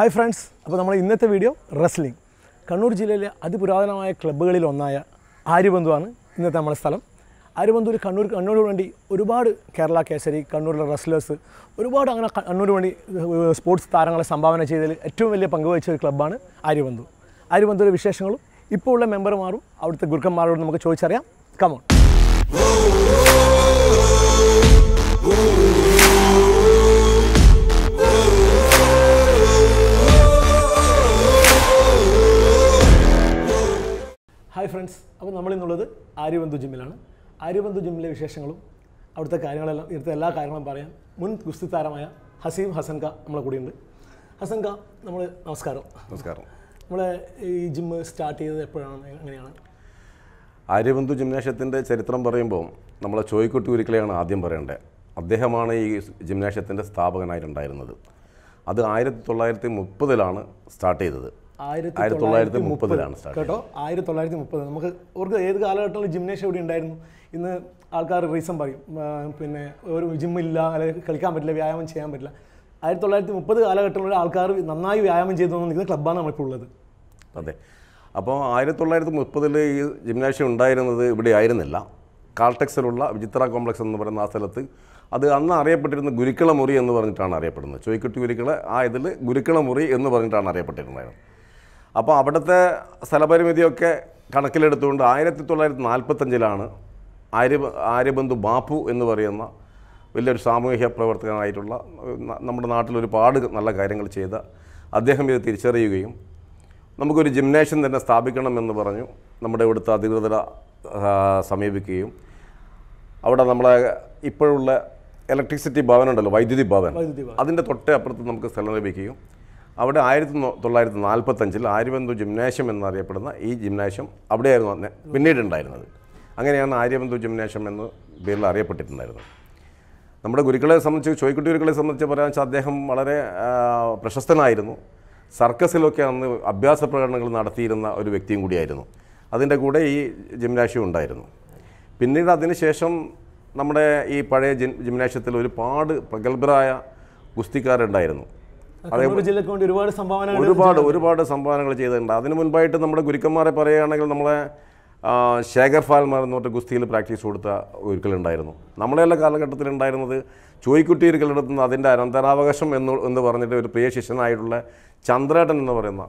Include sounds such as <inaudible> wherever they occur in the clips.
hi friends അപ്പോൾ നമ്മൾ ഇന്നത്തെ വീഡിയോ റെസ്ലിംഗ് കണ്ണൂർ ജില്ലയിലെ അതിപുരാതനമായ ക്ലബ്ബുകളിൽ ഒന്നായ ആര്യബന്ധുവാണ് ഇന്നത്തെ നമ്മുടെ സ്ഥലം ആര്യബന്ധു കണ്ണൂർ കണ്ണൂരിന് വേണ്ടി ഒരുപാട് കേരള കേസരി കണ്ണൂരിലെ റെസ്ലേഴ്സ് ഒരുപാട് അങ്ങനെ കണ്ണൂർ വേണ്ടി സ്പോർട്സ് താരങ്ങളെ സംഭാവന ചെയ്തതിൽ ഏറ്റവും വലിയ പങ്കുവഹിച്ച ഒരു ക്ലബ്ബാണ് ആര്യബന്ധു ആര്യബന്ധുവിൻ്റെ വിശേഷങ്ങളും ഇപ്പോൾ ഉള്ള മെമ്പർമാരും അവിടുത്തെ ഗുരുക്കന്മാരോട് നമുക്ക് ചോദിച്ചറിയാം കമോൺ ഹായ് ഫ്രണ്ട്സ് അപ്പോൾ നമ്മളിന്നുള്ളത് ആര്യബന്ധു ജിമ്മിലാണ് ആര്യബന്ധു ജിമ്മിലെ വിശേഷങ്ങളും അവിടുത്തെ കാര്യങ്ങളെല്ലാം ഇവിടുത്തെ എല്ലാ കാര്യങ്ങളും പറയാൻ മുൻ ഗുസ്തി താരമായ ഹസീം ഹസൻക നമ്മളെ കൂടിയുണ്ട് ഹസൻക നമ്മൾ നമസ്കാരം നമസ്കാരം നമ്മളെ ഈ ജിമ്മ് സ്റ്റാർട്ട് ചെയ്തത് എപ്പോഴാണ് എങ്ങനെയാണ് ആര്യബന്ധു ജിംനാഷ്യത്തിൻ്റെ ചരിത്രം പറയുമ്പോൾ നമ്മളെ ചോയ്ക്കുട്ടി ഒരുക്കലെയാണ് ആദ്യം പറയേണ്ടത് അദ്ദേഹമാണ് ഈ ജിംനാഷ്യത്തിൻ്റെ സ്ഥാപകനായിട്ടുണ്ടായിരുന്നത് അത് ആയിരത്തി തൊള്ളായിരത്തി മുപ്പതിലാണ് സ്റ്റാർട്ട് ചെയ്തത് കേട്ടോ ആയിരത്തി തൊള്ളായിരത്തി മുപ്പത് നമുക്ക് അവർക്ക് ഏത് കാലഘട്ടത്തിൽ ജിംനേഷ്യം ഇവിടെ ഉണ്ടായിരുന്നു ഇന്ന് ആൾക്കാർ റീസൺ പറയും പിന്നെ ഒരു ജിമ്മില്ല അല്ലെങ്കിൽ കളിക്കാൻ പറ്റില്ല വ്യായാമം ചെയ്യാൻ പറ്റില്ല ആയിരത്തി തൊള്ളായിരത്തി മുപ്പത് കാലഘട്ടത്തിലുള്ള ആൾക്കാർ നന്നായി വ്യായാമം ചെയ്തു നിൽക്കുന്ന ക്ലബ്ബാണ് നമ്മളിപ്പോൾ ഉള്ളത് അതെ അപ്പോൾ ആയിരത്തി തൊള്ളായിരത്തി മുപ്പതിൽ ഈ ജിംനാഷ്യം ഉണ്ടായിരുന്നത് ഇവിടെ ആയിരുന്നില്ല കാൾടെക്സിലുള്ള വിചിത്ര കോംപ്ലക്സ് എന്ന് പറയുന്ന ആ സ്ഥലത്ത് അത് അന്ന് അറിയപ്പെട്ടിരുന്ന ഗുരുക്കള മുറി എന്ന് പറഞ്ഞിട്ടാണ് അറിയപ്പെടുന്നത് ചോയ്ക്കുട്ടി ഗുരുക്കള ആ ഇതിൽ ഗുരുക്കള മുറി എന്ന് പറഞ്ഞിട്ടാണ് അറിയപ്പെട്ടിരുന്നത് അപ്പോൾ അവിടുത്തെ സ്ഥലപരിമിതിയൊക്കെ കണക്കിലെടുത്തുകൊണ്ട് ആയിരത്തി തൊള്ളായിരത്തി നാൽപ്പത്തഞ്ചിലാണ് ആര്യ ആര്യബന്ധു ബാപ്പു എന്ന് പറയുന്ന വലിയൊരു സാമൂഹ്യ പ്രവർത്തകനായിട്ടുള്ള നമ്മുടെ നാട്ടിൽ ഒരുപാട് നല്ല കാര്യങ്ങൾ ചെയ്ത അദ്ദേഹം ഇത് തിരിച്ചറിയുകയും നമുക്കൊരു ജിംനേഷ്യം തന്നെ സ്ഥാപിക്കണമെന്ന് പറഞ്ഞു നമ്മുടെ ഇവിടുത്തെ അധികൃതർ സമീപിക്കുകയും അവിടെ നമ്മളെ ഇപ്പോഴുള്ള ഇലക്ട്രിസിറ്റി ഭവനുണ്ടല്ലോ വൈദ്യുതി ഭവൻ അതിൻ്റെ തൊട്ടേ അപ്പുറത്ത് നമുക്ക് സ്ഥലം ലഭിക്കുകയും അവിടെ ആയിരത്തി തൊള്ളായിരത്തി നാൽപ്പത്തഞ്ചിൽ ആര്യബന്ധു ജിംനാഷ്യം എന്നറിയപ്പെടുന്ന ഈ ജിംനാഷ്യം അവിടെയായിരുന്നു പിന്നീടുണ്ടായിരുന്നത് അങ്ങനെയാണ് ആര്യബന്ധു ജിംനാഷ്യം എന്ന് പേരിൽ അറിയപ്പെട്ടിട്ടുണ്ടായിരുന്നത് നമ്മുടെ ഗുരുക്കളെ സംബന്ധിച്ച് ചോയ്ക്കുട്ടി ഗുരുക്കളെ സംബന്ധിച്ച് പറയാൻ അദ്ദേഹം വളരെ പ്രശസ്തനായിരുന്നു സർക്കസിലൊക്കെ അന്ന് അഭ്യാസ പ്രകടനങ്ങൾ നടത്തിയിരുന്ന ഒരു വ്യക്തിയും കൂടിയായിരുന്നു അതിൻ്റെ കൂടെ ഈ ജിംനാഷ്യം ഉണ്ടായിരുന്നു പിന്നീട് അതിനുശേഷം നമ്മുടെ ഈ പഴയ ജിംനാഷ്യത്തിൽ ഒരുപാട് പ്രഗത്ഭരായ ഗുസ്തിക്കാരുണ്ടായിരുന്നു ഒരുപാട് ഒരുപാട് ഒരുപാട് സംഭാവനകൾ ചെയ്തിട്ടുണ്ട് അതിന് മുൻപായിട്ട് നമ്മുടെ ഗുരുക്കന്മാരെ പറയുകയാണെങ്കിൽ നമ്മളെ ശേഖർ ഫാൽമാർ എന്ന് പറഞ്ഞിട്ട് ഗുസ്തിയിൽ പ്രാക്ടീസ് കൊടുത്ത ഒരിക്കലുണ്ടായിരുന്നു കാലഘട്ടത്തിൽ ഉണ്ടായിരുന്നത് ചോയ്ക്കുട്ടി ഒരിക്കലെടുത്തുനിന്ന് അതിൻ്റെ അനന്തരാവകാശം എന്ന് എന്ന് പറഞ്ഞിട്ട് ഒരു പ്രിയ ശിഷ്യനായിട്ടുള്ള ചന്ദ്രേട്ടൻ എന്ന് പറയുന്ന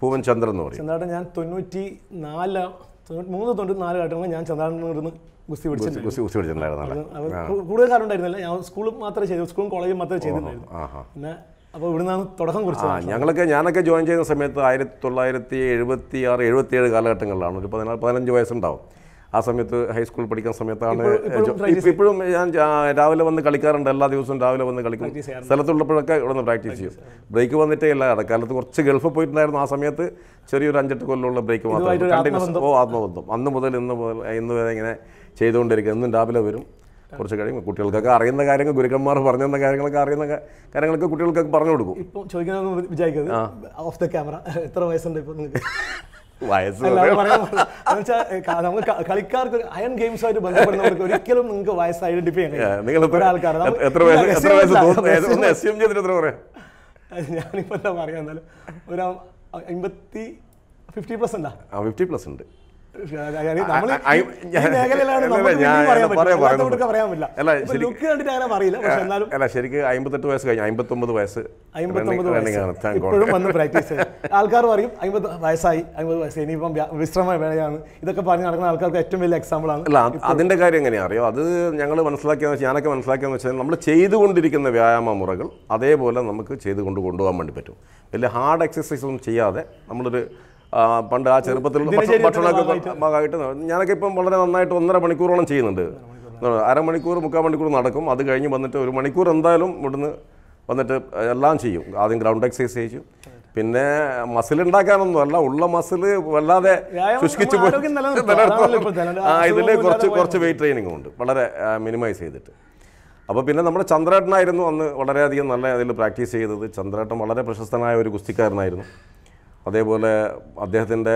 ഭൂവൻ ചന്ദ്രൻ എന്ന് പറയും ചന്ദ്രേട്ടൻ ഞാൻ തൊണ്ണൂറ്റി നാല് മൂന്ന് തൊണ്ണൂറ്റി നാല് ഘട്ടങ്ങളിൽ ഞാൻ ചന്ദ്രേട്ടൻ ഗുസ്തി പിടിച്ചിട്ടുണ്ടായിരുന്നു കൂടുതൽ കാലം ഉണ്ടായിരുന്നില്ല ഞാൻ സ്കൂളും മാത്രമേ ചെയ്തു സ്കൂളും കോളേജും മാത്രമേ ചെയ്തിട്ടുണ്ടായിരുന്നു പിന്നെ അപ്പോൾ ഇവിടുന്നാണ് തുടക്കം ആ ഞങ്ങളൊക്കെ ഞാനൊക്കെ ജോയിൻ ചെയ്യുന്ന സമയത്ത് ആയിരത്തി തൊള്ളായിരത്തി എഴുപത്തി ആറ് ഏഴ് കാലഘട്ടങ്ങളിലാണ് ഒരു പതിനാല് പതിനഞ്ച് വയസ്സുണ്ടാവും ആ സമയത്ത് ഹൈസ്കൂളിൽ പഠിക്കുന്ന സമയത്താണ് ഇപ്പോഴും ഞാൻ രാവിലെ വന്ന് കളിക്കാറുണ്ട് എല്ലാ ദിവസവും രാവിലെ വന്ന് കളിക്കും സ്ഥലത്തുള്ളപ്പോഴൊക്കെ ഇവിടെ നിന്ന് പ്രാക്ടീസ് ചെയ്യും ബ്രേക്ക് വന്നിട്ടേ ഇല്ല ഇടക്കാലത്ത് കുറച്ച് ഗൾഫ് പോയിട്ടുണ്ടായിരുന്നു ആ സമയത്ത് ചെറിയൊരു അഞ്ചെട്ട് കൊല്ലമുള്ള ബ്രേക്ക് മാത്രം കണ്ടിന്യൂസ് ഓ ആത്മബന്ധം അന്ന് മുതൽ ഇന്ന് മുതൽ ഇന്ന് വരെ ഇങ്ങനെ ചെയ്തുകൊണ്ടിരിക്കുക ഇന്നും രാവിലെ വരും കുറച്ച് കഴിയുമ്പോൾ കുട്ടികൾക്കൊക്കെ അറിയുന്ന കാര്യങ്ങൾ ഗുരുക്കന്മാർ പറഞ്ഞു തന്ന കാര്യങ്ങളൊക്കെ അറിയുന്ന കാര്യങ്ങളൊക്കെ കുട്ടികൾക്കൊക്കെ പറഞ്ഞു കൊടുക്കും ഇപ്പം ചോദിക്കണമെന്ന് വിചാരിക്കുന്നത് ഓഫ് ദ ക്യാമറ എത്ര വയസ്സുണ്ട് ഇപ്പം നിങ്ങൾക്ക് വയസ്സ് നമുക്ക് കളിക്കാർക്ക് അയൺ ഗെയിംസ് ആയിട്ട് ബന്ധപ്പെട്ട് ഒരിക്കലും നിങ്ങൾക്ക് വയസ്സ് ഐഡന്റിഫൈ നിങ്ങൾ ആൾക്കാർ എന്താ പറയാ എന്നാലും ഒരു അമ്പത്തി ഫിഫ്റ്റി പ്ലസ് ഉണ്ടാ ഫിഫ്റ്റി പ്ലസ് ഉണ്ട് അല്ല ശരിക്കും അമ്പത്തെട്ട് വയസ്സ് കഴിഞ്ഞു അമ്പത്തൊമ്പത് വയസ്സ് ഇപ്പോഴും വന്ന് പ്രാക്ടീസ് ചെയ്യും ആൾക്കാർ പറയും അമ്പത് വയസ്സായി അമ്പത് വയസ്സ് ഇനിയിപ്പം വിശ്രമ വേളയാണ് ഇതൊക്കെ പറഞ്ഞ് നടക്കുന്ന ആൾക്കാർക്ക് ഏറ്റവും വലിയ എക്സാമ്പിൾ ആണ് അല്ല അതിന്റെ കാര്യം എങ്ങനെയാ അറിയോ അത് ഞങ്ങൾ മനസ്സിലാക്കിയെന്ന് വെച്ചാൽ ഞാനൊക്കെ മനസ്സിലാക്കിയെന്ന് വെച്ചാൽ നമ്മൾ ചെയ്തുകൊണ്ടിരിക്കുന്ന വ്യായാമ മുറകൾ അതേപോലെ നമുക്ക് ചെയ്തുകൊണ്ട് കൊണ്ടുപോകാൻ വേണ്ടി പറ്റും വലിയ ഹാർഡ് എക്സസൈസ് ഒന്നും ചെയ്യാതെ നമ്മളൊരു പണ്ട് ആ ചെറുപ്പത്തിൽ ഭക്ഷണമൊക്കെ ഞാനൊക്കെ ഇപ്പം വളരെ നന്നായിട്ട് ഒന്നര മണിക്കൂറോളം ചെയ്യുന്നുണ്ട് അരമണിക്കൂർ മുക്കാൽ മണിക്കൂർ നടക്കും അത് കഴിഞ്ഞ് വന്നിട്ട് ഒരു മണിക്കൂർ എന്തായാലും ഇവിടുന്ന് വന്നിട്ട് എല്ലാം ചെയ്യും ആദ്യം ഗ്രൗണ്ട് എക്സസൈസ് ചെയ്യും പിന്നെ മസിൽ ഉണ്ടാക്കാനൊന്നും അല്ല ഉള്ള മസിൽ വല്ലാതെ ശുഷ്കിച്ചു പോയി <laughs> കുറച്ച് കുറച്ച് വെയിറ്റ് ട്രെയിനിങ്ങും ഉണ്ട് വളരെ മിനിമൈസ് ചെയ്തിട്ട് അപ്പോൾ പിന്നെ നമ്മുടെ ചന്ദ്രേട്ടനായിരുന്നു അന്ന് വളരെയധികം നല്ല ഇതിൽ പ്രാക്ടീസ് ചെയ്തത് ചന്ദ്രേട്ടൻ വളരെ പ്രശസ്തനായ ഒരു ഗുസ്തിക്കാരനായിരുന്നു അതേപോലെ അദ്ദേഹത്തിൻ്റെ